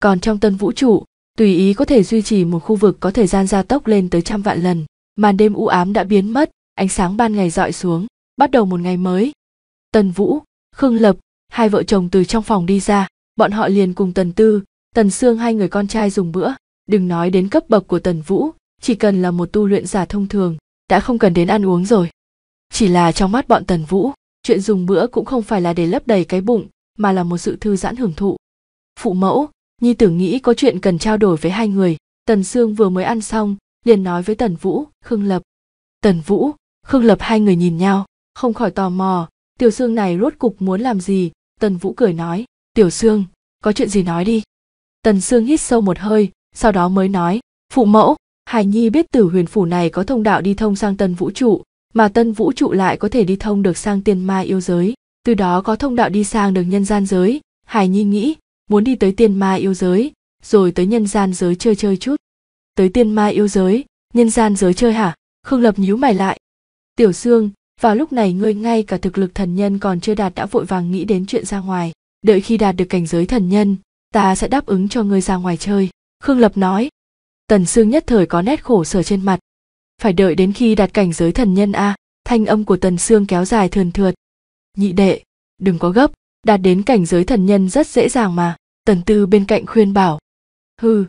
còn trong tân vũ trụ tùy ý có thể duy trì một khu vực có thời gian gia tốc lên tới trăm vạn lần màn đêm u ám đã biến mất ánh sáng ban ngày dọi xuống bắt đầu một ngày mới tần vũ khương lập hai vợ chồng từ trong phòng đi ra bọn họ liền cùng tần tư tần sương hai người con trai dùng bữa đừng nói đến cấp bậc của tần vũ chỉ cần là một tu luyện giả thông thường đã không cần đến ăn uống rồi chỉ là trong mắt bọn tần vũ chuyện dùng bữa cũng không phải là để lấp đầy cái bụng mà là một sự thư giãn hưởng thụ phụ mẫu nhi tưởng nghĩ có chuyện cần trao đổi với hai người tần sương vừa mới ăn xong liền nói với tần vũ khương lập tần vũ khương lập hai người nhìn nhau không khỏi tò mò tiểu sương này rốt cục muốn làm gì tần vũ cười nói tiểu sương có chuyện gì nói đi tần sương hít sâu một hơi sau đó mới nói phụ mẫu Hải nhi biết tử huyền phủ này có thông đạo đi thông sang tân vũ trụ mà tân vũ trụ lại có thể đi thông được sang tiên ma yêu giới từ đó có thông đạo đi sang được nhân gian giới Hải nhi nghĩ muốn đi tới tiên ma yêu giới rồi tới nhân gian giới chơi chơi chút tới tiên ma yêu giới nhân gian giới chơi hả khương lập nhíu mày lại tiểu xương vào lúc này ngươi ngay cả thực lực thần nhân còn chưa đạt đã vội vàng nghĩ đến chuyện ra ngoài đợi khi đạt được cảnh giới thần nhân ta sẽ đáp ứng cho ngươi ra ngoài chơi khương lập nói tần xương nhất thời có nét khổ sở trên mặt phải đợi đến khi đạt cảnh giới thần nhân a thanh âm của tần xương kéo dài thườn thượt nhị đệ đừng có gấp đạt đến cảnh giới thần nhân rất dễ dàng mà tần tư bên cạnh khuyên bảo hừ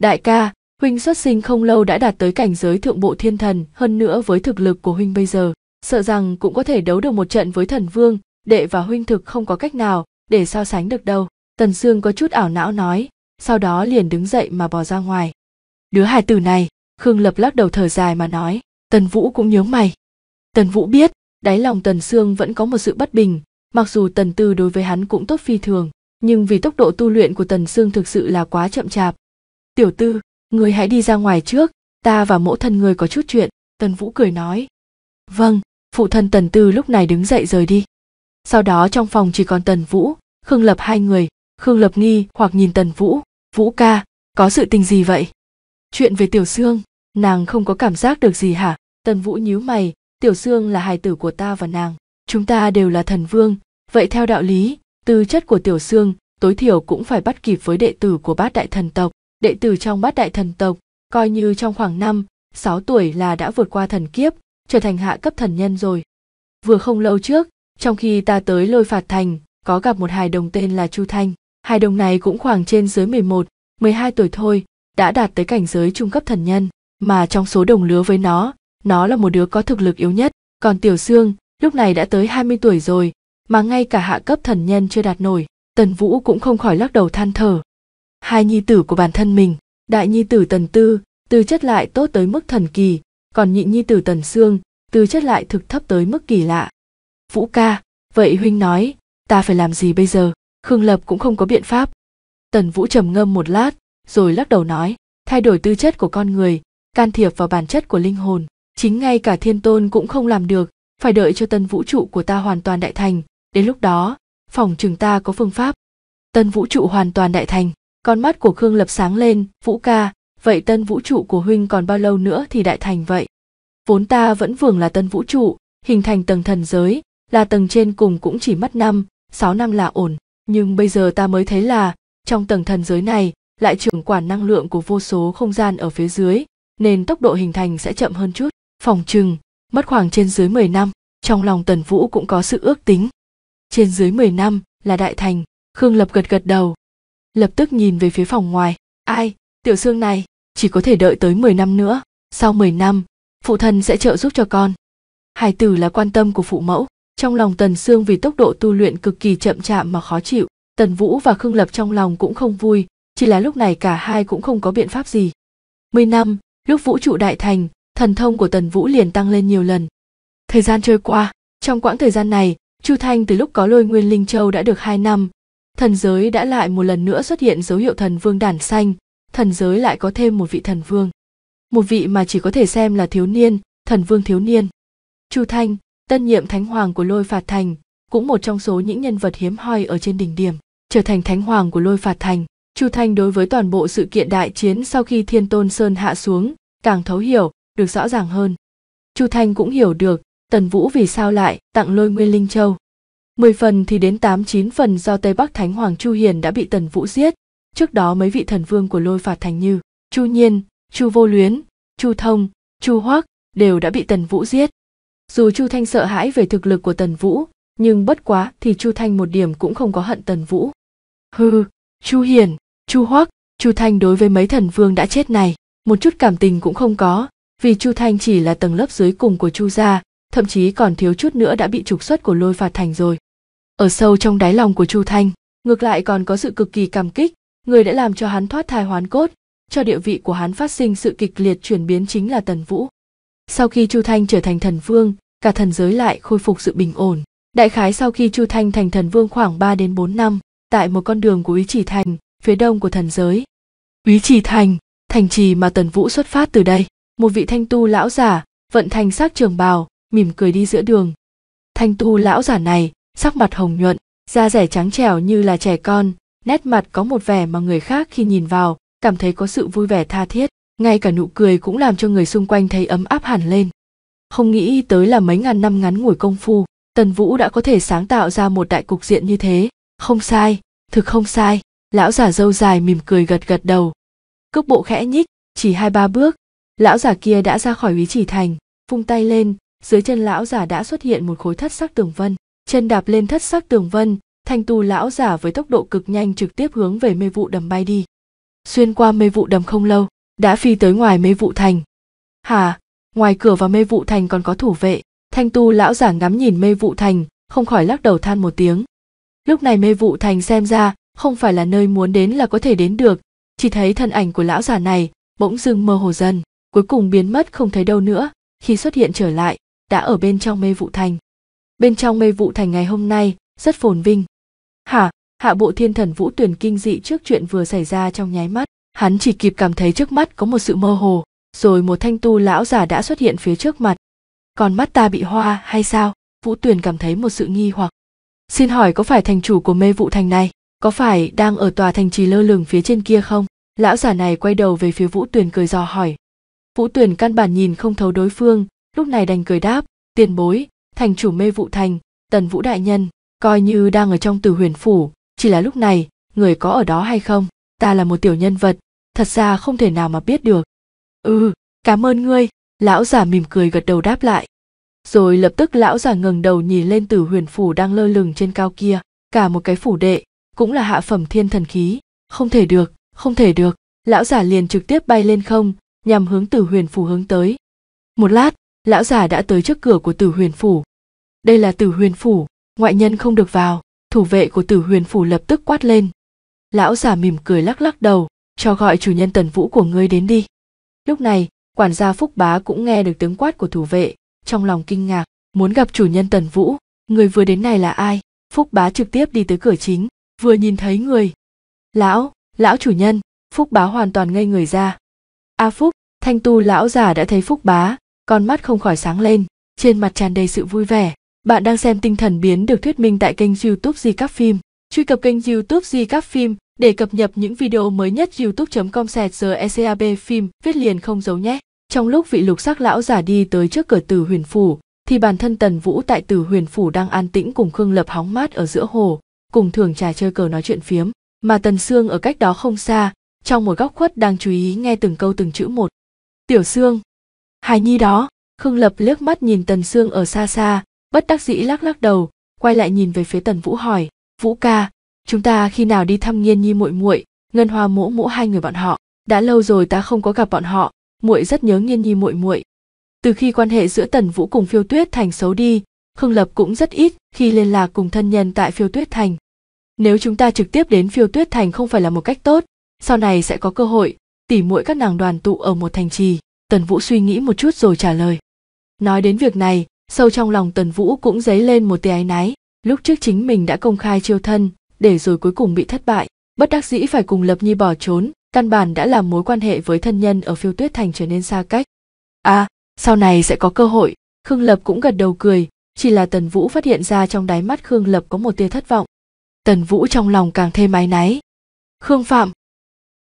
đại ca Huynh xuất sinh không lâu đã đạt tới cảnh giới thượng bộ thiên thần, hơn nữa với thực lực của huynh bây giờ, sợ rằng cũng có thể đấu được một trận với thần vương, đệ và huynh thực không có cách nào để so sánh được đâu. Tần Sương có chút ảo não nói, sau đó liền đứng dậy mà bỏ ra ngoài. Đứa hài tử này, Khương Lập lắc đầu thở dài mà nói, Tần Vũ cũng nhớ mày. Tần Vũ biết, đáy lòng Tần Sương vẫn có một sự bất bình, mặc dù Tần Tư đối với hắn cũng tốt phi thường, nhưng vì tốc độ tu luyện của Tần Sương thực sự là quá chậm chạp. Tiểu tư, người hãy đi ra ngoài trước ta và mẫu thân người có chút chuyện tần vũ cười nói vâng phụ thân tần tư lúc này đứng dậy rời đi sau đó trong phòng chỉ còn tần vũ khương lập hai người khương lập nghi hoặc nhìn tần vũ vũ ca có sự tình gì vậy chuyện về tiểu sương nàng không có cảm giác được gì hả tần vũ nhíu mày tiểu sương là hài tử của ta và nàng chúng ta đều là thần vương vậy theo đạo lý tư chất của tiểu sương tối thiểu cũng phải bắt kịp với đệ tử của bát đại thần tộc đệ tử trong bát đại thần tộc, coi như trong khoảng 5, 6 tuổi là đã vượt qua thần kiếp, trở thành hạ cấp thần nhân rồi. Vừa không lâu trước, trong khi ta tới lôi phạt thành, có gặp một hài đồng tên là Chu Thanh. Hài đồng này cũng khoảng trên dưới 11, 12 tuổi thôi, đã đạt tới cảnh giới trung cấp thần nhân, mà trong số đồng lứa với nó, nó là một đứa có thực lực yếu nhất, còn Tiểu Sương, lúc này đã tới 20 tuổi rồi, mà ngay cả hạ cấp thần nhân chưa đạt nổi, Tần Vũ cũng không khỏi lắc đầu than thở, hai nhi tử của bản thân mình đại nhi tử tần tư tư chất lại tốt tới mức thần kỳ còn nhị nhi tử tần xương tư chất lại thực thấp tới mức kỳ lạ vũ ca vậy huynh nói ta phải làm gì bây giờ khương lập cũng không có biện pháp tần vũ trầm ngâm một lát rồi lắc đầu nói thay đổi tư chất của con người can thiệp vào bản chất của linh hồn chính ngay cả thiên tôn cũng không làm được phải đợi cho tân vũ trụ của ta hoàn toàn đại thành đến lúc đó phòng chừng ta có phương pháp tân vũ trụ hoàn toàn đại thành con mắt của khương lập sáng lên vũ ca vậy tân vũ trụ của huynh còn bao lâu nữa thì đại thành vậy vốn ta vẫn vườn là tân vũ trụ hình thành tầng thần giới là tầng trên cùng cũng chỉ mất năm sáu năm là ổn nhưng bây giờ ta mới thấy là trong tầng thần giới này lại trưởng quản năng lượng của vô số không gian ở phía dưới nên tốc độ hình thành sẽ chậm hơn chút phòng chừng mất khoảng trên dưới 10 năm trong lòng tần vũ cũng có sự ước tính trên dưới 10 năm là đại thành khương lập gật gật đầu lập tức nhìn về phía phòng ngoài ai tiểu xương này chỉ có thể đợi tới 10 năm nữa sau 10 năm phụ thân sẽ trợ giúp cho con hải tử là quan tâm của phụ mẫu trong lòng tần xương vì tốc độ tu luyện cực kỳ chậm chạm mà khó chịu tần vũ và khương lập trong lòng cũng không vui chỉ là lúc này cả hai cũng không có biện pháp gì mười năm lúc vũ trụ đại thành thần thông của tần vũ liền tăng lên nhiều lần thời gian trôi qua trong quãng thời gian này chu thanh từ lúc có lôi nguyên linh châu đã được hai năm thần giới đã lại một lần nữa xuất hiện dấu hiệu thần vương đản xanh thần giới lại có thêm một vị thần vương một vị mà chỉ có thể xem là thiếu niên thần vương thiếu niên chu thanh tân nhiệm thánh hoàng của lôi phạt thành cũng một trong số những nhân vật hiếm hoi ở trên đỉnh điểm trở thành thánh hoàng của lôi phạt thành chu thanh đối với toàn bộ sự kiện đại chiến sau khi thiên tôn sơn hạ xuống càng thấu hiểu được rõ ràng hơn chu thanh cũng hiểu được tần vũ vì sao lại tặng lôi nguyên linh châu 10 phần thì đến 8-9 phần do Tây Bắc Thánh Hoàng Chu Hiền đã bị Tần Vũ giết, trước đó mấy vị thần vương của lôi phạt thành như Chu Nhiên, Chu Vô Luyến, Chu Thông, Chu Hoắc đều đã bị Tần Vũ giết. Dù Chu Thanh sợ hãi về thực lực của Tần Vũ, nhưng bất quá thì Chu Thanh một điểm cũng không có hận Tần Vũ. Hừ, Chu Hiền, Chu Hoắc, Chu Thanh đối với mấy thần vương đã chết này, một chút cảm tình cũng không có, vì Chu Thanh chỉ là tầng lớp dưới cùng của Chu gia, thậm chí còn thiếu chút nữa đã bị trục xuất của lôi phạt thành rồi ở sâu trong đáy lòng của chu thanh ngược lại còn có sự cực kỳ cảm kích người đã làm cho hắn thoát thai hoán cốt cho địa vị của hắn phát sinh sự kịch liệt chuyển biến chính là tần vũ sau khi chu thanh trở thành thần vương cả thần giới lại khôi phục sự bình ổn đại khái sau khi chu thanh thành thần vương khoảng 3 đến 4 năm tại một con đường của ý chỉ thành phía đông của thần giới ý chỉ thành thành trì mà tần vũ xuất phát từ đây một vị thanh tu lão giả vận thành sắc trường bào mỉm cười đi giữa đường thanh tu lão giả này sắc mặt hồng nhuận, da rẻ trắng trẻo như là trẻ con, nét mặt có một vẻ mà người khác khi nhìn vào cảm thấy có sự vui vẻ tha thiết, ngay cả nụ cười cũng làm cho người xung quanh thấy ấm áp hẳn lên. Không nghĩ tới là mấy ngàn năm ngắn ngủi công phu, Tần Vũ đã có thể sáng tạo ra một đại cục diện như thế, không sai, thực không sai, lão giả dâu dài mỉm cười gật gật đầu. Cước bộ khẽ nhích, chỉ hai ba bước, lão giả kia đã ra khỏi ý chỉ thành, vung tay lên, dưới chân lão giả đã xuất hiện một khối thất sắc tường vân, chân đạp lên thất sắc tường vân thanh tu lão giả với tốc độ cực nhanh trực tiếp hướng về mê vụ đầm bay đi xuyên qua mê vụ đầm không lâu đã phi tới ngoài mê vụ thành hà ngoài cửa vào mê vụ thành còn có thủ vệ thanh tu lão giả ngắm nhìn mê vụ thành không khỏi lắc đầu than một tiếng lúc này mê vụ thành xem ra không phải là nơi muốn đến là có thể đến được chỉ thấy thân ảnh của lão giả này bỗng dưng mơ hồ dần cuối cùng biến mất không thấy đâu nữa khi xuất hiện trở lại đã ở bên trong mê vụ thành bên trong mê vụ thành ngày hôm nay rất phồn vinh hả hạ bộ thiên thần vũ tuyển kinh dị trước chuyện vừa xảy ra trong nháy mắt hắn chỉ kịp cảm thấy trước mắt có một sự mơ hồ rồi một thanh tu lão già đã xuất hiện phía trước mặt còn mắt ta bị hoa hay sao vũ tuyển cảm thấy một sự nghi hoặc xin hỏi có phải thành chủ của mê vụ thành này có phải đang ở tòa thành trì lơ lửng phía trên kia không lão già này quay đầu về phía vũ tuyển cười dò hỏi vũ tuyển căn bản nhìn không thấu đối phương lúc này đành cười đáp tiền bối thành chủ mê vụ thành tần vũ đại nhân coi như đang ở trong tử huyền phủ chỉ là lúc này người có ở đó hay không ta là một tiểu nhân vật thật ra không thể nào mà biết được ừ cảm ơn ngươi lão giả mỉm cười gật đầu đáp lại rồi lập tức lão giả ngẩng đầu nhìn lên tử huyền phủ đang lơ lửng trên cao kia cả một cái phủ đệ cũng là hạ phẩm thiên thần khí không thể được không thể được lão giả liền trực tiếp bay lên không nhằm hướng tử huyền phủ hướng tới một lát lão già đã tới trước cửa của tử huyền phủ đây là tử huyền phủ ngoại nhân không được vào thủ vệ của tử huyền phủ lập tức quát lên lão già mỉm cười lắc lắc đầu cho gọi chủ nhân tần vũ của ngươi đến đi lúc này quản gia phúc bá cũng nghe được tiếng quát của thủ vệ trong lòng kinh ngạc muốn gặp chủ nhân tần vũ người vừa đến này là ai phúc bá trực tiếp đi tới cửa chính vừa nhìn thấy người lão lão chủ nhân phúc bá hoàn toàn ngây người ra a phúc thanh tu lão già đã thấy phúc bá con mắt không khỏi sáng lên, trên mặt tràn đầy sự vui vẻ. Bạn đang xem tinh thần biến được thuyết minh tại kênh youtube Di Các Phim. Truy cập kênh youtube Di Các Phim để cập nhật những video mới nhất youtube.com ecab phim viết liền không giấu nhé. Trong lúc vị lục sắc lão giả đi tới trước cửa tử huyền phủ, thì bản thân Tần Vũ tại tử huyền phủ đang an tĩnh cùng Khương Lập hóng mát ở giữa hồ, cùng thường trà chơi cờ nói chuyện phiếm. Mà Tần Sương ở cách đó không xa, trong một góc khuất đang chú ý nghe từng câu từng chữ một. Tiểu Sương, hài nhi đó khương lập liếc mắt nhìn tần sương ở xa xa bất đắc dĩ lắc lắc đầu quay lại nhìn về phía tần vũ hỏi vũ ca chúng ta khi nào đi thăm nghiên nhi muội muội ngân hoa mỗ mỗ hai người bọn họ đã lâu rồi ta không có gặp bọn họ muội rất nhớ nghiên nhi muội muội từ khi quan hệ giữa tần vũ cùng phiêu tuyết thành xấu đi khương lập cũng rất ít khi liên lạc cùng thân nhân tại phiêu tuyết thành nếu chúng ta trực tiếp đến phiêu tuyết thành không phải là một cách tốt sau này sẽ có cơ hội tỉ muội các nàng đoàn tụ ở một thành trì tần vũ suy nghĩ một chút rồi trả lời nói đến việc này sâu trong lòng tần vũ cũng dấy lên một tia áy náy lúc trước chính mình đã công khai chiêu thân để rồi cuối cùng bị thất bại bất đắc dĩ phải cùng lập nhi bỏ trốn căn bản đã làm mối quan hệ với thân nhân ở phiêu tuyết thành trở nên xa cách à sau này sẽ có cơ hội khương lập cũng gật đầu cười chỉ là tần vũ phát hiện ra trong đáy mắt khương lập có một tia thất vọng tần vũ trong lòng càng thêm áy náy khương phạm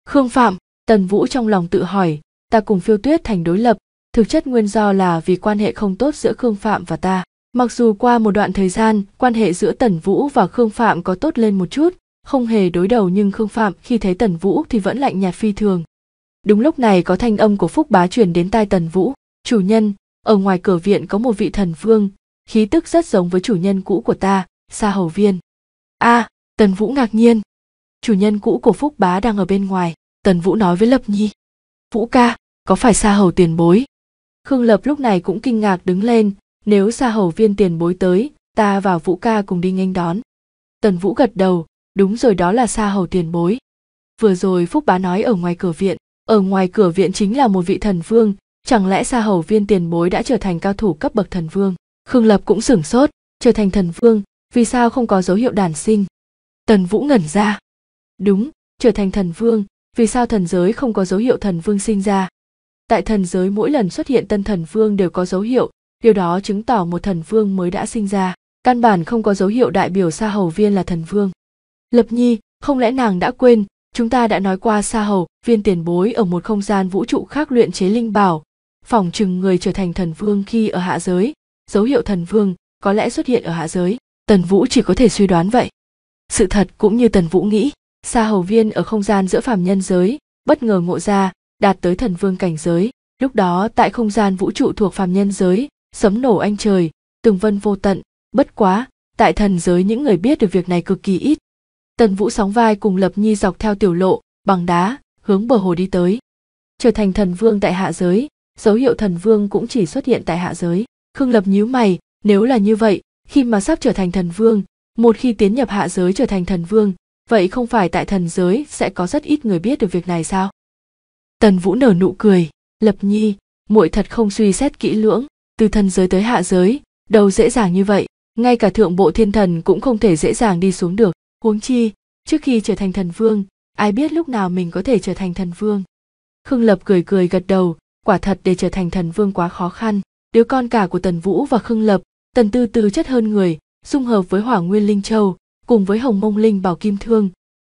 khương phạm tần vũ trong lòng tự hỏi ta cùng phiêu tuyết thành đối lập thực chất nguyên do là vì quan hệ không tốt giữa khương phạm và ta mặc dù qua một đoạn thời gian quan hệ giữa tần vũ và khương phạm có tốt lên một chút không hề đối đầu nhưng khương phạm khi thấy tần vũ thì vẫn lạnh nhạt phi thường đúng lúc này có thanh âm của phúc bá truyền đến tai tần vũ chủ nhân ở ngoài cửa viện có một vị thần vương khí tức rất giống với chủ nhân cũ của ta xa hầu viên a à, tần vũ ngạc nhiên chủ nhân cũ của phúc bá đang ở bên ngoài tần vũ nói với lập nhi vũ ca có phải xa hầu tiền bối khương lập lúc này cũng kinh ngạc đứng lên nếu xa hầu viên tiền bối tới ta và vũ ca cùng đi nghênh đón tần vũ gật đầu đúng rồi đó là xa hầu tiền bối vừa rồi phúc bá nói ở ngoài cửa viện ở ngoài cửa viện chính là một vị thần vương chẳng lẽ xa hầu viên tiền bối đã trở thành cao thủ cấp bậc thần vương khương lập cũng sửng sốt trở thành thần vương vì sao không có dấu hiệu đản sinh tần vũ ngẩn ra đúng trở thành thần vương vì sao thần giới không có dấu hiệu thần vương sinh ra tại thần giới mỗi lần xuất hiện tân thần vương đều có dấu hiệu điều đó chứng tỏ một thần vương mới đã sinh ra căn bản không có dấu hiệu đại biểu sa hầu viên là thần vương lập nhi không lẽ nàng đã quên chúng ta đã nói qua sa hầu viên tiền bối ở một không gian vũ trụ khác luyện chế linh bảo phỏng chừng người trở thành thần vương khi ở hạ giới dấu hiệu thần vương có lẽ xuất hiện ở hạ giới tần vũ chỉ có thể suy đoán vậy sự thật cũng như tần vũ nghĩ sa hầu viên ở không gian giữa phàm nhân giới bất ngờ ngộ ra đạt tới thần vương cảnh giới lúc đó tại không gian vũ trụ thuộc phàm nhân giới sấm nổ anh trời từng vân vô tận bất quá tại thần giới những người biết được việc này cực kỳ ít tần vũ sóng vai cùng lập nhi dọc theo tiểu lộ bằng đá hướng bờ hồ đi tới trở thành thần vương tại hạ giới dấu hiệu thần vương cũng chỉ xuất hiện tại hạ giới khương lập nhíu mày nếu là như vậy khi mà sắp trở thành thần vương một khi tiến nhập hạ giới trở thành thần vương vậy không phải tại thần giới sẽ có rất ít người biết được việc này sao tần vũ nở nụ cười lập nhi muội thật không suy xét kỹ lưỡng từ thần giới tới hạ giới đâu dễ dàng như vậy ngay cả thượng bộ thiên thần cũng không thể dễ dàng đi xuống được huống chi trước khi trở thành thần vương ai biết lúc nào mình có thể trở thành thần vương khương lập cười cười gật đầu quả thật để trở thành thần vương quá khó khăn đứa con cả của tần vũ và khương lập tần tư tư chất hơn người dung hợp với hỏa nguyên linh châu cùng với hồng mông linh bảo kim thương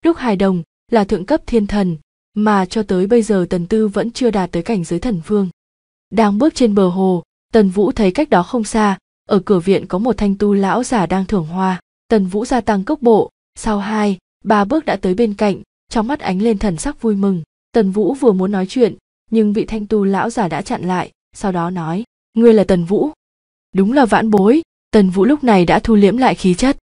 lúc hài đồng là thượng cấp thiên thần mà cho tới bây giờ tần tư vẫn chưa đạt tới cảnh giới thần vương đang bước trên bờ hồ tần vũ thấy cách đó không xa ở cửa viện có một thanh tu lão giả đang thưởng hoa tần vũ gia tăng cốc bộ sau hai ba bước đã tới bên cạnh trong mắt ánh lên thần sắc vui mừng tần vũ vừa muốn nói chuyện nhưng vị thanh tu lão giả đã chặn lại sau đó nói ngươi là tần vũ đúng là vãn bối tần vũ lúc này đã thu liễm lại khí chất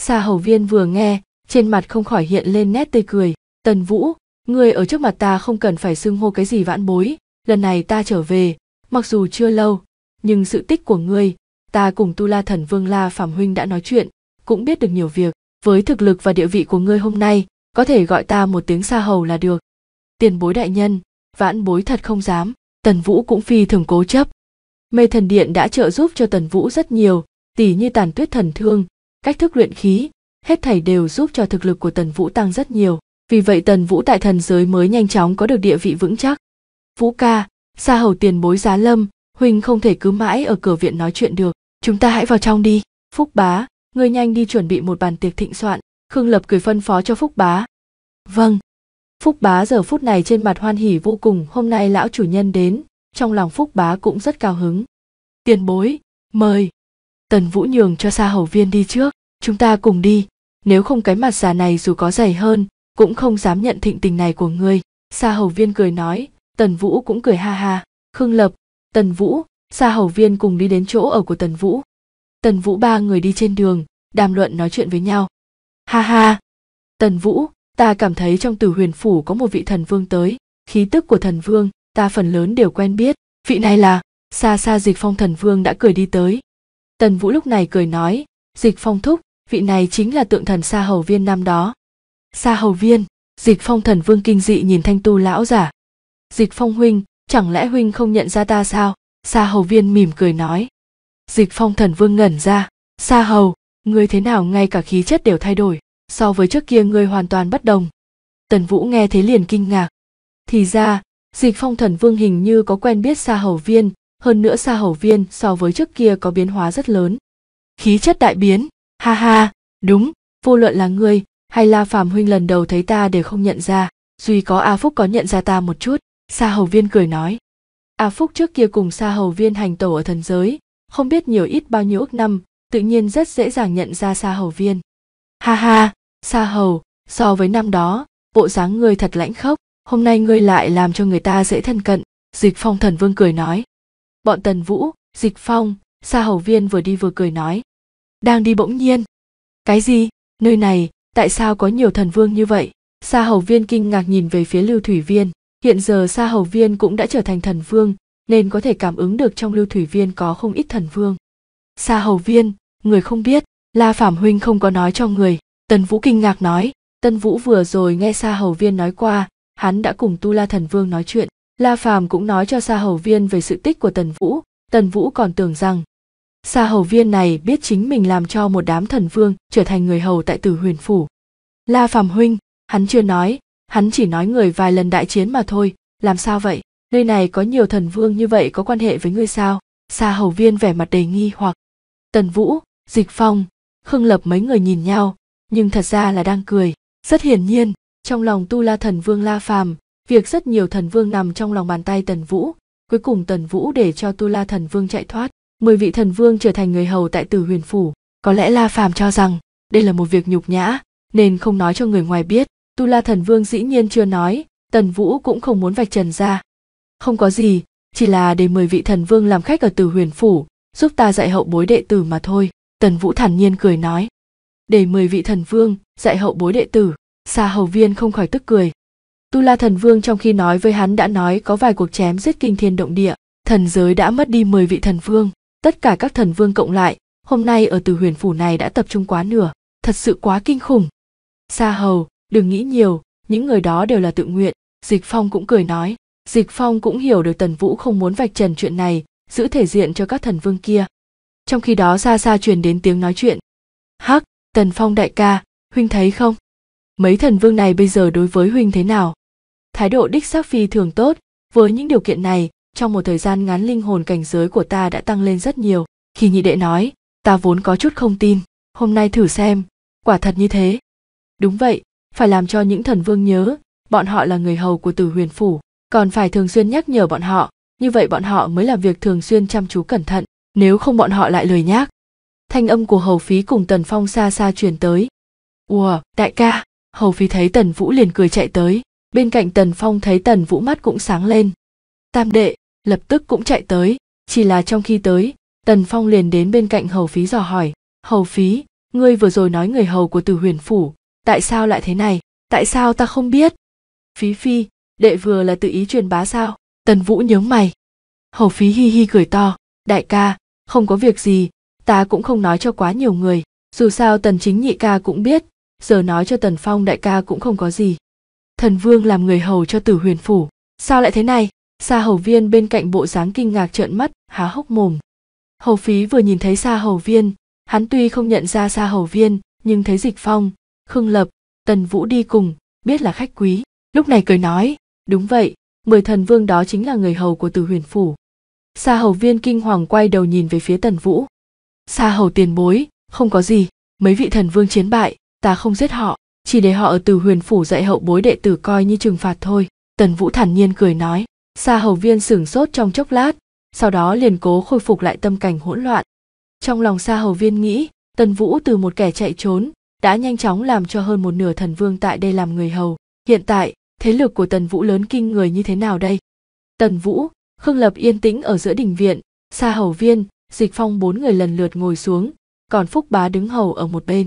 xa hầu viên vừa nghe trên mặt không khỏi hiện lên nét tươi cười tần vũ người ở trước mặt ta không cần phải xưng hô cái gì vãn bối lần này ta trở về mặc dù chưa lâu nhưng sự tích của ngươi ta cùng tu la thần vương la phạm huynh đã nói chuyện cũng biết được nhiều việc với thực lực và địa vị của ngươi hôm nay có thể gọi ta một tiếng xa hầu là được tiền bối đại nhân vãn bối thật không dám tần vũ cũng phi thường cố chấp mê thần điện đã trợ giúp cho tần vũ rất nhiều tỉ như tàn tuyết thần thương cách thức luyện khí hết thảy đều giúp cho thực lực của tần vũ tăng rất nhiều vì vậy Tần Vũ tại thần giới mới nhanh chóng có được địa vị vững chắc. Vũ ca, xa hầu tiền bối giá lâm, Huynh không thể cứ mãi ở cửa viện nói chuyện được, chúng ta hãy vào trong đi. Phúc bá, ngươi nhanh đi chuẩn bị một bàn tiệc thịnh soạn, Khương Lập cười phân phó cho Phúc bá. Vâng. Phúc bá giờ phút này trên mặt hoan hỉ vô cùng, hôm nay lão chủ nhân đến, trong lòng Phúc bá cũng rất cao hứng. Tiền bối, mời. Tần Vũ nhường cho xa hầu viên đi trước, chúng ta cùng đi, nếu không cái mặt già này dù có dày hơn, cũng không dám nhận thịnh tình này của ngươi sa hầu viên cười nói tần vũ cũng cười ha ha khương lập tần vũ sa hầu viên cùng đi đến chỗ ở của tần vũ tần vũ ba người đi trên đường đàm luận nói chuyện với nhau ha ha tần vũ ta cảm thấy trong tử huyền phủ có một vị thần vương tới khí tức của thần vương ta phần lớn đều quen biết vị này là xa xa dịch phong thần vương đã cười đi tới tần vũ lúc này cười nói dịch phong thúc vị này chính là tượng thần sa hầu viên năm đó xa hầu viên dịch phong thần vương kinh dị nhìn thanh tu lão giả dịch phong huynh chẳng lẽ huynh không nhận ra ta sao xa hầu viên mỉm cười nói dịch phong thần vương ngẩn ra xa hầu ngươi thế nào ngay cả khí chất đều thay đổi so với trước kia ngươi hoàn toàn bất đồng tần vũ nghe thế liền kinh ngạc thì ra dịch phong thần vương hình như có quen biết xa hầu viên hơn nữa xa hầu viên so với trước kia có biến hóa rất lớn khí chất đại biến ha ha đúng vô luận là ngươi hay la phàm huynh lần đầu thấy ta đều không nhận ra duy có a phúc có nhận ra ta một chút sa hầu viên cười nói a phúc trước kia cùng sa hầu viên hành tổ ở thần giới không biết nhiều ít bao nhiêu ức năm tự nhiên rất dễ dàng nhận ra sa hầu viên ha ha sa hầu so với năm đó bộ dáng ngươi thật lãnh khốc hôm nay ngươi lại làm cho người ta dễ thân cận dịch phong thần vương cười nói bọn tần vũ dịch phong sa hầu viên vừa đi vừa cười nói đang đi bỗng nhiên cái gì nơi này tại sao có nhiều thần vương như vậy sa hầu viên kinh ngạc nhìn về phía lưu thủy viên hiện giờ sa hầu viên cũng đã trở thành thần vương nên có thể cảm ứng được trong lưu thủy viên có không ít thần vương sa hầu viên người không biết la phạm huynh không có nói cho người tần vũ kinh ngạc nói tân vũ vừa rồi nghe sa hầu viên nói qua hắn đã cùng tu la thần vương nói chuyện la Phạm cũng nói cho sa hầu viên về sự tích của tần vũ tần vũ còn tưởng rằng Sa hầu viên này biết chính mình làm cho một đám thần vương trở thành người hầu tại tử huyền phủ. La Phạm huynh, hắn chưa nói, hắn chỉ nói người vài lần đại chiến mà thôi, làm sao vậy? Nơi này có nhiều thần vương như vậy có quan hệ với ngươi sao? Sa hầu viên vẻ mặt đề nghi hoặc. Tần Vũ, Dịch Phong, Khương Lập mấy người nhìn nhau, nhưng thật ra là đang cười. Rất hiển nhiên, trong lòng Tu La thần vương La Phàm, việc rất nhiều thần vương nằm trong lòng bàn tay Tần Vũ, cuối cùng Tần Vũ để cho Tu La thần vương chạy thoát mười vị thần vương trở thành người hầu tại tử huyền phủ có lẽ la phàm cho rằng đây là một việc nhục nhã nên không nói cho người ngoài biết tu la thần vương dĩ nhiên chưa nói tần vũ cũng không muốn vạch trần ra không có gì chỉ là để mười vị thần vương làm khách ở tử huyền phủ giúp ta dạy hậu bối đệ tử mà thôi tần vũ thản nhiên cười nói để mười vị thần vương dạy hậu bối đệ tử xa hầu viên không khỏi tức cười tu la thần vương trong khi nói với hắn đã nói có vài cuộc chém giết kinh thiên động địa thần giới đã mất đi mười vị thần vương tất cả các thần vương cộng lại hôm nay ở từ huyền phủ này đã tập trung quá nửa thật sự quá kinh khủng sa hầu đừng nghĩ nhiều những người đó đều là tự nguyện dịch phong cũng cười nói dịch phong cũng hiểu được tần vũ không muốn vạch trần chuyện này giữ thể diện cho các thần vương kia trong khi đó xa xa truyền đến tiếng nói chuyện hắc tần phong đại ca huynh thấy không mấy thần vương này bây giờ đối với huynh thế nào thái độ đích xác phi thường tốt với những điều kiện này trong một thời gian ngắn linh hồn cảnh giới của ta đã tăng lên rất nhiều khi nhị đệ nói ta vốn có chút không tin hôm nay thử xem quả thật như thế đúng vậy phải làm cho những thần vương nhớ bọn họ là người hầu của tử huyền phủ còn phải thường xuyên nhắc nhở bọn họ như vậy bọn họ mới làm việc thường xuyên chăm chú cẩn thận nếu không bọn họ lại lười nhác thanh âm của hầu phí cùng tần phong xa xa truyền tới ùa đại ca hầu phí thấy tần vũ liền cười chạy tới bên cạnh tần phong thấy tần vũ mắt cũng sáng lên tam đệ lập tức cũng chạy tới chỉ là trong khi tới tần phong liền đến bên cạnh hầu phí dò hỏi hầu phí ngươi vừa rồi nói người hầu của từ huyền phủ tại sao lại thế này tại sao ta không biết phí phi đệ vừa là tự ý truyền bá sao tần vũ nhớ mày hầu phí hi hi cười to đại ca không có việc gì ta cũng không nói cho quá nhiều người dù sao tần chính nhị ca cũng biết giờ nói cho tần phong đại ca cũng không có gì thần vương làm người hầu cho tử huyền phủ sao lại thế này Sa hầu viên bên cạnh bộ dáng kinh ngạc trợn mắt, há hốc mồm. Hầu phí vừa nhìn thấy sa hầu viên, hắn tuy không nhận ra sa hầu viên, nhưng thấy dịch phong, khương lập, tần vũ đi cùng, biết là khách quý. Lúc này cười nói, đúng vậy, mười thần vương đó chính là người hầu của từ huyền phủ. Sa hầu viên kinh hoàng quay đầu nhìn về phía tần vũ. Sa hầu tiền bối, không có gì, mấy vị thần vương chiến bại, ta không giết họ, chỉ để họ ở từ huyền phủ dạy hậu bối đệ tử coi như trừng phạt thôi. Tần vũ thản nhiên cười nói. Sa hầu viên sửng sốt trong chốc lát, sau đó liền cố khôi phục lại tâm cảnh hỗn loạn. Trong lòng Sa hầu viên nghĩ, Tần Vũ từ một kẻ chạy trốn, đã nhanh chóng làm cho hơn một nửa thần vương tại đây làm người hầu. Hiện tại, thế lực của Tần Vũ lớn kinh người như thế nào đây? Tần Vũ, Khương Lập yên tĩnh ở giữa đình viện, Sa hầu viên, dịch phong bốn người lần lượt ngồi xuống, còn Phúc Bá đứng hầu ở một bên.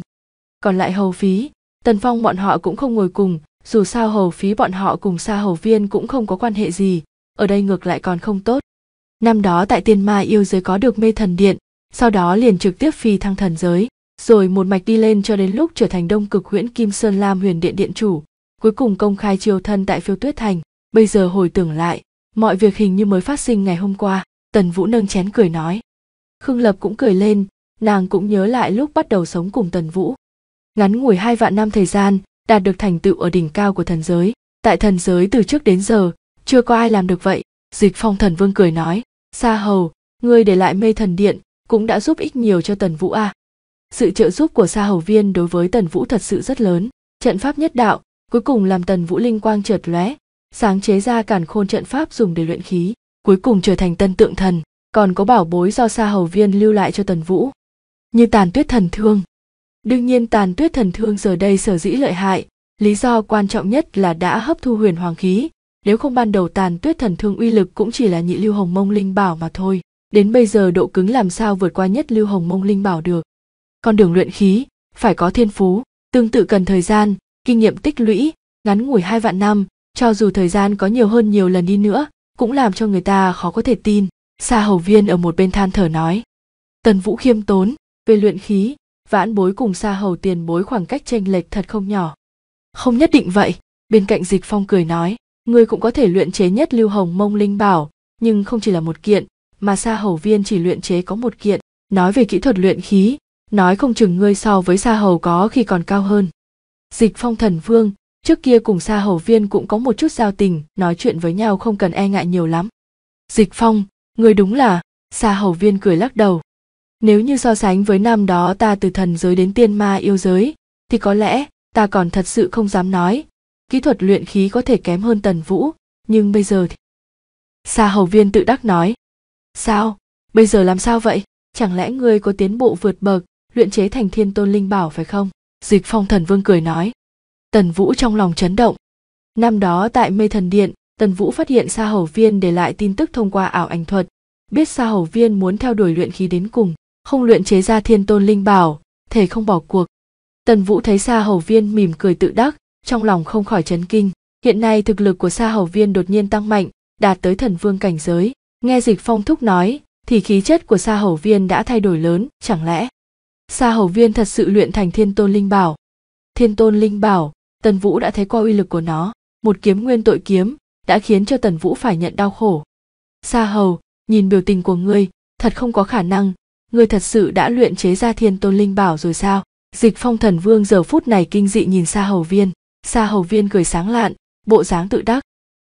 Còn lại hầu phí, Tần Phong bọn họ cũng không ngồi cùng, dù sao hầu phí bọn họ cùng Sa hầu viên cũng không có quan hệ gì, ở đây ngược lại còn không tốt năm đó tại tiên ma yêu giới có được mê thần điện sau đó liền trực tiếp phi thăng thần giới rồi một mạch đi lên cho đến lúc trở thành đông cực huyễn kim sơn lam huyền điện điện chủ cuối cùng công khai chiêu thân tại phiêu tuyết thành bây giờ hồi tưởng lại mọi việc hình như mới phát sinh ngày hôm qua tần vũ nâng chén cười nói khương lập cũng cười lên nàng cũng nhớ lại lúc bắt đầu sống cùng tần vũ ngắn ngủi hai vạn năm thời gian đạt được thành tựu ở đỉnh cao của thần giới tại thần giới từ trước đến giờ chưa có ai làm được vậy dịch phong thần vương cười nói sa hầu ngươi để lại mê thần điện cũng đã giúp ích nhiều cho tần vũ a à. sự trợ giúp của sa hầu viên đối với tần vũ thật sự rất lớn trận pháp nhất đạo cuối cùng làm tần vũ linh quang chợt lóe sáng chế ra cản khôn trận pháp dùng để luyện khí cuối cùng trở thành tân tượng thần còn có bảo bối do sa hầu viên lưu lại cho tần vũ như tàn tuyết thần thương đương nhiên tàn tuyết thần thương giờ đây sở dĩ lợi hại lý do quan trọng nhất là đã hấp thu huyền hoàng khí nếu không ban đầu tàn tuyết thần thương uy lực cũng chỉ là nhị lưu hồng mông linh bảo mà thôi đến bây giờ độ cứng làm sao vượt qua nhất lưu hồng mông linh bảo được con đường luyện khí phải có thiên phú tương tự cần thời gian kinh nghiệm tích lũy ngắn ngủi hai vạn năm cho dù thời gian có nhiều hơn nhiều lần đi nữa cũng làm cho người ta khó có thể tin xa hầu viên ở một bên than thở nói tần vũ khiêm tốn về luyện khí vãn bối cùng xa hầu tiền bối khoảng cách chênh lệch thật không nhỏ không nhất định vậy bên cạnh dịch phong cười nói Ngươi cũng có thể luyện chế nhất lưu hồng mông linh bảo, nhưng không chỉ là một kiện, mà Sa Hầu Viên chỉ luyện chế có một kiện. Nói về kỹ thuật luyện khí, nói không chừng ngươi so với Sa Hầu có khi còn cao hơn. Dịch Phong Thần Vương, trước kia cùng Sa Hầu Viên cũng có một chút giao tình, nói chuyện với nhau không cần e ngại nhiều lắm. Dịch Phong, ngươi đúng là, Sa Hầu Viên cười lắc đầu. Nếu như so sánh với năm đó ta từ thần giới đến tiên ma yêu giới, thì có lẽ ta còn thật sự không dám nói, kỹ thuật luyện khí có thể kém hơn tần vũ nhưng bây giờ thì xa hầu viên tự đắc nói sao bây giờ làm sao vậy chẳng lẽ ngươi có tiến bộ vượt bậc luyện chế thành thiên tôn linh bảo phải không dịch phong thần vương cười nói tần vũ trong lòng chấn động năm đó tại mê thần điện tần vũ phát hiện sa hầu viên để lại tin tức thông qua ảo ảnh thuật biết sa hầu viên muốn theo đuổi luyện khí đến cùng không luyện chế ra thiên tôn linh bảo thể không bỏ cuộc tần vũ thấy sa hầu viên mỉm cười tự đắc trong lòng không khỏi chấn kinh. Hiện nay thực lực của Sa Hầu Viên đột nhiên tăng mạnh, đạt tới thần vương cảnh giới. Nghe Dịch Phong thúc nói, thì khí chất của Sa Hầu Viên đã thay đổi lớn, chẳng lẽ Sa Hầu Viên thật sự luyện thành Thiên Tôn Linh Bảo? Thiên Tôn Linh Bảo, Tần Vũ đã thấy qua uy lực của nó, một kiếm nguyên tội kiếm đã khiến cho Tần Vũ phải nhận đau khổ. Sa Hầu, nhìn biểu tình của ngươi, thật không có khả năng, ngươi thật sự đã luyện chế ra Thiên Tôn Linh Bảo rồi sao? Dịch Phong Thần Vương giờ phút này kinh dị nhìn Sa Hầu Viên. Sa Hầu Viên cười sáng lạn, bộ dáng tự đắc.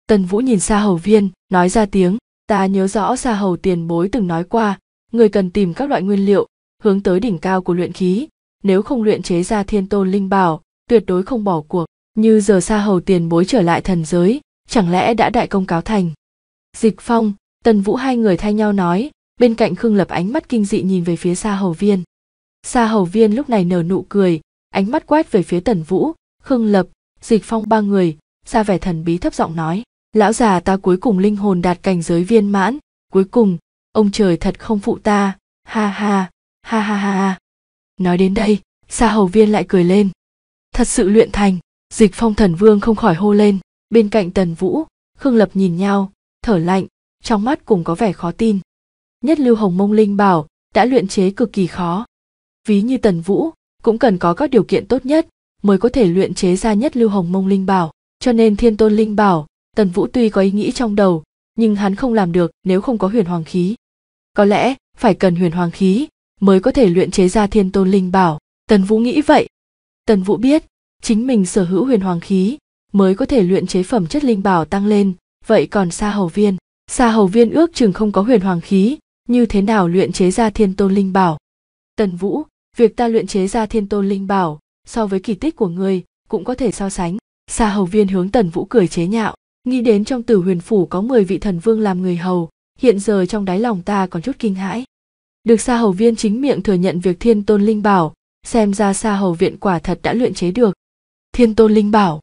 Tần Vũ nhìn Sa Hầu Viên, nói ra tiếng, ta nhớ rõ Sa Hầu tiền bối từng nói qua, người cần tìm các loại nguyên liệu, hướng tới đỉnh cao của luyện khí, nếu không luyện chế ra thiên tôn linh bảo, tuyệt đối không bỏ cuộc. Như giờ Sa Hầu tiền bối trở lại thần giới, chẳng lẽ đã đại công cáo thành. Dịch Phong, Tần Vũ hai người thay nhau nói, bên cạnh Khương Lập ánh mắt kinh dị nhìn về phía Sa Hầu Viên. Sa Hầu Viên lúc này nở nụ cười, ánh mắt quét về phía Tần Vũ, Khương Lập, dịch phong ba người ra vẻ thần bí thấp giọng nói lão già ta cuối cùng linh hồn đạt cảnh giới viên mãn cuối cùng ông trời thật không phụ ta ha ha ha ha ha nói đến đây sa hầu viên lại cười lên thật sự luyện thành dịch phong thần vương không khỏi hô lên bên cạnh tần vũ khương lập nhìn nhau thở lạnh trong mắt cùng có vẻ khó tin nhất lưu hồng mông linh bảo đã luyện chế cực kỳ khó ví như tần vũ cũng cần có các điều kiện tốt nhất mới có thể luyện chế ra nhất lưu hồng mông linh bảo cho nên thiên tôn linh bảo tần vũ tuy có ý nghĩ trong đầu nhưng hắn không làm được nếu không có huyền hoàng khí có lẽ phải cần huyền hoàng khí mới có thể luyện chế ra thiên tôn linh bảo tần vũ nghĩ vậy tần vũ biết chính mình sở hữu huyền hoàng khí mới có thể luyện chế phẩm chất linh bảo tăng lên vậy còn xa hầu viên xa hầu viên ước chừng không có huyền hoàng khí như thế nào luyện chế ra thiên tôn linh bảo tần vũ việc ta luyện chế ra thiên tôn linh bảo so với kỳ tích của người cũng có thể so sánh xa hầu viên hướng tần vũ cười chế nhạo nghĩ đến trong tử huyền phủ có mười vị thần vương làm người hầu hiện giờ trong đáy lòng ta còn chút kinh hãi được xa hầu viên chính miệng thừa nhận việc thiên tôn linh bảo xem ra xa hầu viện quả thật đã luyện chế được thiên tôn linh bảo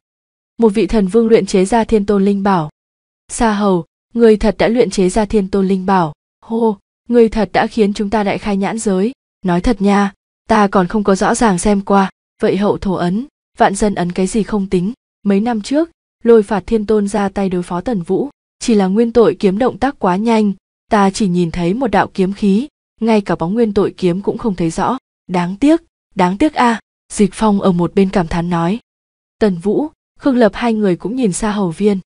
một vị thần vương luyện chế ra thiên tôn linh bảo xa hầu người thật đã luyện chế ra thiên tôn linh bảo hô người thật đã khiến chúng ta đại khai nhãn giới nói thật nha ta còn không có rõ ràng xem qua vậy hậu thổ ấn vạn dân ấn cái gì không tính mấy năm trước lôi phạt thiên tôn ra tay đối phó tần vũ chỉ là nguyên tội kiếm động tác quá nhanh ta chỉ nhìn thấy một đạo kiếm khí ngay cả bóng nguyên tội kiếm cũng không thấy rõ đáng tiếc đáng tiếc a à, dịch phong ở một bên cảm thán nói tần vũ khương lập hai người cũng nhìn xa hầu viên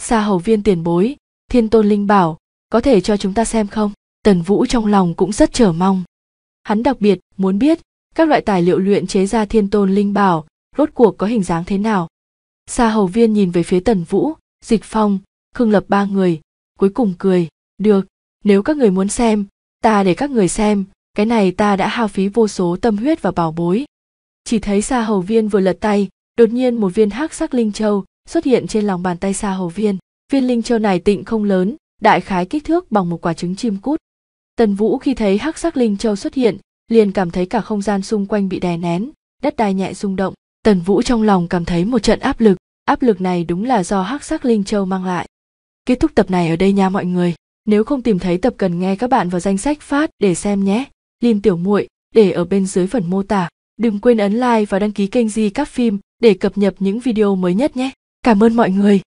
xa hầu viên tiền bối thiên tôn linh bảo có thể cho chúng ta xem không tần vũ trong lòng cũng rất chờ mong hắn đặc biệt muốn biết các loại tài liệu luyện chế ra thiên tôn linh bảo rốt cuộc có hình dáng thế nào Sa hầu viên nhìn về phía Tần Vũ, Dịch Phong, Khương Lập ba người, cuối cùng cười, được, nếu các người muốn xem, ta để các người xem, cái này ta đã hao phí vô số tâm huyết và bảo bối. Chỉ thấy Sa hầu viên vừa lật tay, đột nhiên một viên hắc sắc linh châu xuất hiện trên lòng bàn tay Sa hầu viên. Viên linh châu này tịnh không lớn, đại khái kích thước bằng một quả trứng chim cút. Tần Vũ khi thấy hắc sắc linh châu xuất hiện, liền cảm thấy cả không gian xung quanh bị đè nén đất đai nhẹ rung động tần vũ trong lòng cảm thấy một trận áp lực áp lực này đúng là do hắc sắc linh châu mang lại kết thúc tập này ở đây nha mọi người nếu không tìm thấy tập cần nghe các bạn vào danh sách phát để xem nhé lim tiểu muội để ở bên dưới phần mô tả đừng quên ấn like và đăng ký kênh di các phim để cập nhật những video mới nhất nhé cảm ơn mọi người